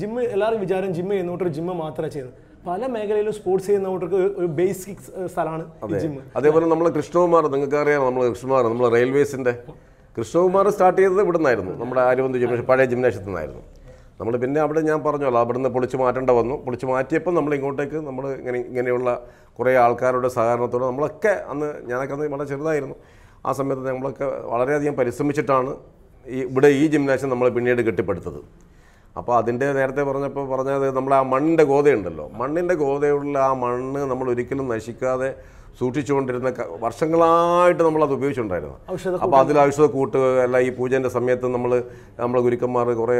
ജിമ്മ് എല്ലാവരും വിചാരം ജിമ്മ് ചെയ്യുന്നവട്ടൊരു ജിമ്മ് മാത്രമേ ചെയ്യുന്നത് പല മേഖലയിലും സ്പോർട്സ് ചെയ്യുന്നവർക്ക് ഒരു ബേസിക് സ്ഥലമാണ് ജിമ്മ് അതേപോലെ നമ്മൾ കൃഷ്ണകുമാർ നിങ്ങൾക്ക് അറിയാം നമ്മൾ കൃഷ്ണകുമാർ നമ്മൾ റെയിൽവേസിൻ്റെ കൃഷ്ണകുമാർ സ്റ്റാർട്ട് ചെയ്തത് ഇവിടെ നിന്നായിരുന്നു നമ്മുടെ ആര്യവന്ത് ജിംനേഷ്യം പഴയ ജിംനേഷ്യത്തിൽ നിന്നായിരുന്നു നമ്മൾ പിന്നെ അവിടെ ഞാൻ പറഞ്ഞല്ലോ അവിടെ നിന്ന് പൊളിച്ച് മാറ്റേണ്ട വന്നു പൊളിച്ച് മാറ്റിയപ്പോൾ നമ്മൾ ഇങ്ങോട്ടേക്ക് നമ്മൾ ഇങ്ങനെ ഇങ്ങനെയുള്ള കുറേ ആൾക്കാരുടെ സഹകരണത്തോടെ നമ്മളൊക്കെ അന്ന് ഞാനൊക്കെ അന്ന് വളരെ ചെറുതായിരുന്നു ആ സമയത്ത് നമ്മളൊക്കെ വളരെയധികം പരിശ്രമിച്ചിട്ടാണ് ഈ ഇവിടെ ഈ ജിംനാഷ്യം നമ്മൾ പിന്നീട് കെട്ടിപ്പടുത്തത് അപ്പോൾ അതിൻ്റെ നേരത്തെ പറഞ്ഞപ്പോൾ പറഞ്ഞത് നമ്മൾ ആ മണ്ണിൻ്റെ ഗോതയുണ്ടല്ലോ മണ്ണിൻ്റെ ഗോതയുള്ള ആ മണ്ണ് നമ്മൾ ഒരിക്കലും നശിക്കാതെ സൂക്ഷിച്ചുകൊണ്ടിരുന്ന വർഷങ്ങളായിട്ട് നമ്മൾ അത് ഉപയോഗിച്ചിട്ടുണ്ടായിരുന്നു അപ്പോൾ അതിൽ ഔഷധ കൂട്ട് അല്ല ഈ പൂജേൻ്റെ സമയത്ത് നമ്മൾ നമ്മൾ ഗുരുക്കന്മാർ കുറേ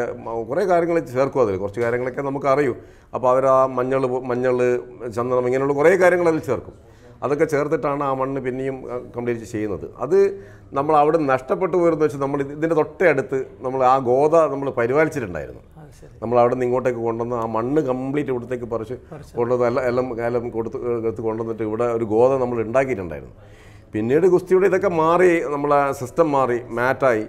കുറേ കാര്യങ്ങൾ ചേർക്കും അതിൽ കുറച്ച് കാര്യങ്ങളൊക്കെ നമുക്ക് അറിയൂ അപ്പോൾ അവർ ആ മഞ്ഞൾ മഞ്ഞൾ ചന്ദനം ഇങ്ങനെയുള്ള കുറേ കാര്യങ്ങൾ അതിൽ ചേർക്കും അതൊക്കെ ചേർത്തിട്ടാണ് ആ മണ്ണ് പിന്നെയും കംപ്ലീറ്റ് ചെയ്യുന്നത് അത് നമ്മൾ അവിടെ നഷ്ടപ്പെട്ടു പോയെന്ന് വെച്ചാൽ നമ്മൾ ഇതിൻ്റെ തൊട്ടടുത്ത് നമ്മൾ ആ ഗോത നമ്മൾ പരിപാലിച്ചിട്ടുണ്ടായിരുന്നു നമ്മൾ അവിടെ നിന്ന് ഇങ്ങോട്ടേക്ക് കൊണ്ടുവന്ന് ആ മണ്ണ് കംപ്ലീറ്റ് ഇവിടത്തേക്ക് പറിച്ച് കൊണ്ടുവന്ന് എല്ലാം എല്ലാം കാലം കൊടുത്ത് എടുത്ത് കൊണ്ടുവന്നിട്ട് ഇവിടെ ഒരു ഗോത നമ്മൾ ഉണ്ടാക്കിയിട്ടുണ്ടായിരുന്നു പിന്നീട് ഗുസ്തിയുടെ ഇതൊക്കെ മാറി നമ്മളെ സിസ്റ്റം മാറി മാറ്റായി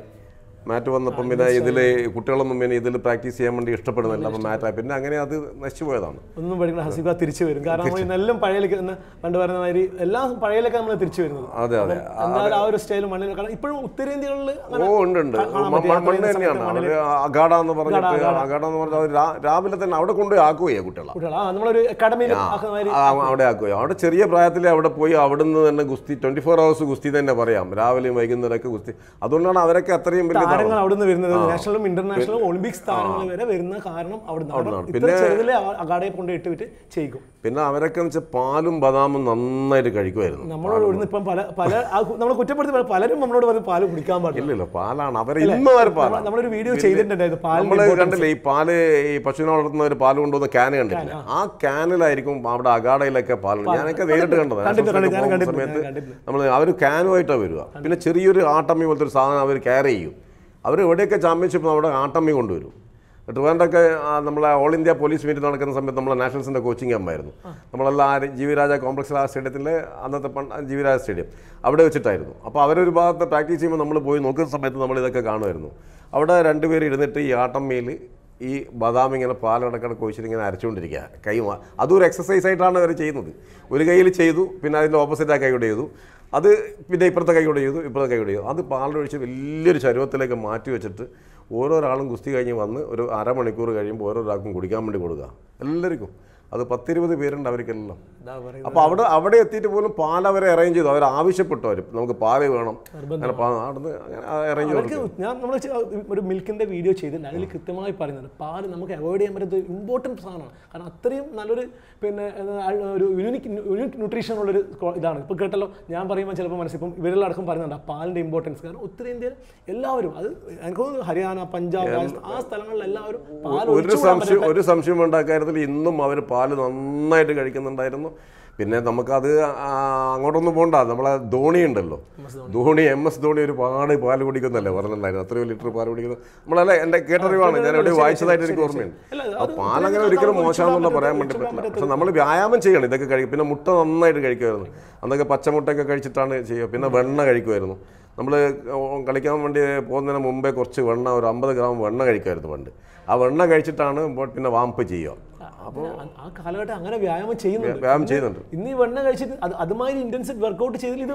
മാറ്റ് വന്നപ്പം പിന്നെ ഇതിൽ കുട്ടികളൊന്നും പിന്നെ ഇതിൽ പ്രാക്ടീസ് ചെയ്യാൻ വേണ്ടി ഇഷ്ടപ്പെടുന്നില്ല അപ്പം മാറ്റായി പിന്നെ അങ്ങനെ അത് നശിച്ചു പോയതാണ് ഒന്നും പഠിക്കുന്ന ഹസീബ തിരിച്ചു വരും കാരണം നമ്മൾ എല്ലാം പഴയലേക്ക് പണ്ട് പറഞ്ഞ മാതിരി എല്ലാം പഴയലേക്ക് നമ്മൾ തിരിച്ചു വരുന്നത് അതെ അതെ ആ ഒരു സ്റ്റൈൽ മണ്ണിൽ കാരണം ഇപ്പോഴും ഉത്തരേന്ത്യകളിൽ ഓ ഉണ്ട് ഉണ്ട് മണ്ണ് തന്നെയാണ് അവര് അഗാഡ എന്ന് പറഞ്ഞിട്ട് അഗാഡ എന്ന് പറഞ്ഞാൽ രാവിലെ തന്നെ അവിടെ കൊണ്ടുപോയി ആക്കുകയാണ് കുട്ടികളെ നമ്മളൊരു അക്കാഡമിയിൽ അവിടെ ആക്കുക അവിടെ ചെറിയ പ്രായത്തിൽ അവിടെ പോയി അവിടുന്ന് തന്നെ ഗുസ്തി ട്വന്റി ഫോർ അവേഴ്സ് ഗുസ്തി തന്നെ പറയാം രാവിലെയും വൈകുന്നേരമൊക്കെ ഗുസ്തി അതുകൊണ്ടാണ് അവരൊക്കെ അത്രയും വലിയ താരങ്ങൾ അവിടുന്ന് വരുന്നത് നാഷണലും ഇന്റർനാഷണലും ഒളിമ്പിക്സ് താരങ്ങൾ വരെ വരുന്ന കാരണം അവിടുന്ന് പിന്നെ ചെറുതിലെ അഗാഡയെ കൊണ്ട് ഇട്ട് ചെയ്യിക്കും പിന്നെ അവരൊക്കെ വെച്ചാൽ പാലും ബദാമും നന്നായിട്ട് കഴിക്കുമായിരുന്നു നമ്മളോട് ഇവിടുന്ന് ഇപ്പം പല പല നമ്മളെ കുറ്റപ്പെടുത്തി പലരും നമ്മളോട് പറഞ്ഞ് പാല് കുടിക്കാൻ പാടില്ല പാലാണ് അവർ നമ്മളൊരു വീഡിയോ ചെയ്തിട്ടുണ്ടായിരുന്നു ഈ പാല് ഈ പശുവിനെ വളർത്തുന്ന ഒരു പാല് കൊണ്ടുവന്ന ക്യാൻ കണ്ടില്ല ആ ക്യാനിലായിരിക്കും അവിടെ അഗാഡയിലൊക്കെ പാല് ഞാനൊക്കെ നേരിട്ട് കണ്ടതാണ് സമയത്ത് നമ്മൾ അവർ ക്യാനുമായിട്ടാണ് വരിക പിന്നെ ചെറിയൊരു ആട്ടമ്മി പോലത്തെ ഒരു സാധനം അവർ കെയർ ചെയ്യും അവർ എവിടെയൊക്കെ ചാമ്പ്യൻഷിപ്പ് നമ്മുടെ ആട്ടമ്മി കൊണ്ടുവരും ട്രിവാൻഡൊക്കെ നമ്മളെ ഓൾ ഇന്ത്യ പോലീസ് മീറ്റ് നടക്കുന്ന സമയത്ത് നമ്മളെ നാഷണൽസിൻ്റെ കോച്ചിങ് ക്യാമ്പായിരുന്നു നമ്മളെല്ലാം ആ ജീവിരാജ കോംപ്ലക്സിൽ ആ സ്റ്റേഡിയത്തിലെ അന്നത്തെ രാജ സ്റ്റേഡിയം അവിടെ വെച്ചിട്ടായിരുന്നു അപ്പോൾ അവരൊരു ഭാഗത്ത് പ്രാക്ടീസ് ചെയ്യുമ്പോൾ നമ്മൾ പോയി നോക്കുന്ന സമയത്ത് നമ്മൾ ഇതൊക്കെ കാണുമായിരുന്നു അവിടെ രണ്ടുപേർ ഇരുന്നിട്ട് ഈ ആട്ടമ്മയിൽ ഈ ബദാം ഇങ്ങനെ പാലടക്കടക്ക് ഒഴിച്ചിട്ട് ഇങ്ങനെ അരച്ചുകൊണ്ടിരിക്കുക കൈ അതും ഒരു എക്സസൈസ് ആയിട്ടാണ് അവർ ചെയ്യുന്നത് ഒരു കയ്യിൽ ചെയ്തു പിന്നെ അതിൻ്റെ ഓപ്പോസിറ്റ് ആ കൈയോടെ ചെയ്തു അത് പിന്നെ ഇപ്പുറത്തെ കൈകൊണ്ട് ചെയ്തു ഇപ്പുറത്തെ കൈകൊണ്ട് ചെയ്തു അത് പാലൊഴിച്ച് വലിയൊരു ശരീരത്തിലേക്ക് മാറ്റി വെച്ചിട്ട് ഓരോരാളും ഗുസ്തി കഴിഞ്ഞ് വന്ന് ഒരു അരമണിക്കൂർ കഴിയുമ്പോൾ ഓരോരാൾക്കും കുടിക്കാൻ വേണ്ടി കൊടുക്കുക എല്ലാവർക്കും അത് പത്തിരുപത് പേരുണ്ട് അവർക്കെല്ലാം അപ്പൊ അവിടെ അവിടെ എത്തിയിട്ട് പോലും പാൽ അവരെ അറേഞ്ച് ചെയ്തു അവർ ആവശ്യപ്പെട്ടു അവർ നമുക്ക് പാല് വേണം അങ്ങനെ അറേഞ്ച് ഞാൻ നമ്മൾ ഒരു മിൽക്കിൻ്റെ വീഡിയോ ചെയ്തിട്ടുണ്ട് അതിൽ കൃത്യമായി പറയുന്നത് പാല് നമുക്ക് അവോയ്ഡ് ചെയ്യാൻ പറ്റുന്ന ഇമ്പോർട്ടൻറ്റ് സാധനമാണ് കാരണം അത്രയും നല്ലൊരു പിന്നെ ഒരു യൂണിക് യൂണിക് ന്യൂട്രീഷൻ ഉള്ളൊരു ഇതാണ് ഇപ്പൊ കേട്ടല്ലോ ഞാൻ പറയുമ്പോൾ ചിലപ്പോൾ മനസ്സിൽ ഇപ്പം ഇവരിലടക്കം പറയുന്നുണ്ട് ആ പാലിൻ്റെ ഇമ്പോർട്ടൻസ് കാരണം ഉത്തരേന്ത്യയിൽ എല്ലാവരും അത് എനിക്ക് ഹരിയാന പഞ്ചാബ് ആ സ്ഥലങ്ങളിൽ എല്ലാവരും ഒരു സംശയം ഒരു സംശയം ഉണ്ടാക്കാര്യത്തിൽ ഇന്നും അവർ പാല് നന്നായിട്ട് കഴിക്കുന്നുണ്ടായിരുന്നു പിന്നെ നമുക്കത് അങ്ങോട്ടൊന്നും പോകണ്ട നമ്മളെ ധോണി ഉണ്ടല്ലോ ധോണി എം എസ് ധോണി ഒരുപാട് പാൽ കുടിക്കുന്നല്ലേ പറഞ്ഞിട്ടുണ്ടായിരുന്നു അത്രയും ലിറ്റർ പാൽ കുടിക്കുന്നത് നമ്മളല്ല എൻ്റെ കേട്ടറിവാണ് ഞാൻ എവിടെ വായിച്ചതായിട്ട് എനിക്ക് ഓർമ്മയുണ്ട് ആ പാലങ്ങനെ ഒരിക്കലും മോശമാണെന്നുള്ള പറയാൻ വേണ്ടി പറ്റില്ല പക്ഷെ നമ്മൾ വ്യായാമം ചെയ്യണം ഇതൊക്കെ കഴിക്കും പിന്നെ മുട്ട നന്നായിട്ട് കഴിക്കുമായിരുന്നു അന്നൊക്കെ പച്ചമുട്ടയൊക്കെ കഴിച്ചിട്ടാണ് ചെയ്യുക പിന്നെ വെണ്ണ കഴിക്കുമായിരുന്നു നമ്മൾ കളിക്കാൻ വേണ്ടി പോകുന്നതിന് മുമ്പേ കുറച്ച് വെണ്ണ ഒരു അമ്പത് ഗ്രാം വെണ്ണ കഴിക്കുമായിരുന്നു പണ്ട് ആ വെണ്ണ കഴിച്ചിട്ടാണ് പിന്നെ വാമ്പ് ചെയ്യുക അപ്പോൾ ആ കാലഘട്ടം അങ്ങനെ വ്യായാമം ചെയ്യുന്നുണ്ട് വ്യായാമം ചെയ്യുന്നുണ്ട് ഇന്ന് ഈ വെണ്ണ കഴിച്ചിട്ട് അത് അതുമായി ഇന്റൻസിറ്റി വർക്കൗട്ട് ചെയ്തിൽ ഇത്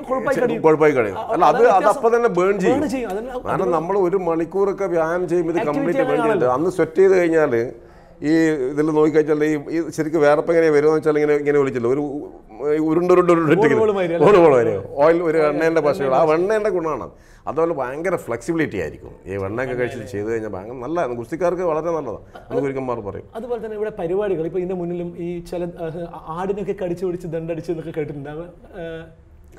കുഴപ്പമായി കഴിയും അല്ല അത് അത് അപ്പം തന്നെ ബേൺ ചെയ്യും കാരണം നമ്മൾ ഒരു മണിക്കൂറൊക്കെ വ്യായാമം ചെയ്യുമ്പോൾ ഇത് കംപ്ലീറ്റ് ബേൺ ചെയ്യുന്നുണ്ട് അന്ന് സ്വെറ്റ് ചെയ്ത് കഴിഞ്ഞാൽ ഈ ഇതിൽ നോക്കിക്കഴിച്ചാൽ ഈ ശരിക്കും വേറെപ്പം എങ്ങനെ വരുമെന്ന് വെച്ചാൽ ഇങ്ങനെ ഇങ്ങനെ വിളിച്ചില്ല ഒരു ഉരുണ്ടുരുണ്ടുരുണ്ടിട്ട് ഓൾ ഓൾ ഓയിൽ ഒരു എണ്ണേൻ്റെ പശകൾ ആ എണ്ണേൻ്റെ ഗുണമാണ് അതുപോലെ ഭയങ്കര ഫ്ലെക്സിബിലിറ്റി ആയിരിക്കും ഈ വെണ്ണയൊക്കെ കഴിച്ച് ചെയ്ത് കഴിഞ്ഞാൽ ഭയങ്കര നല്ലതാണ് ഗുസ്തിക്കാർക്ക് വളരെ നല്ലതാണ് അത് ഗുരുക്കന്മാർ പറയും അതുപോലെ തന്നെ ഇവിടെ പരിപാടികൾ ഇപ്പോൾ ഇതിൻ്റെ മുന്നിലും ഈ ചില ആടിനൊക്കെ കടിച്ചു പിടിച്ച് ദണ്ടടിച്ച് എന്നൊക്കെ കേട്ടിട്ടുണ്ടാവും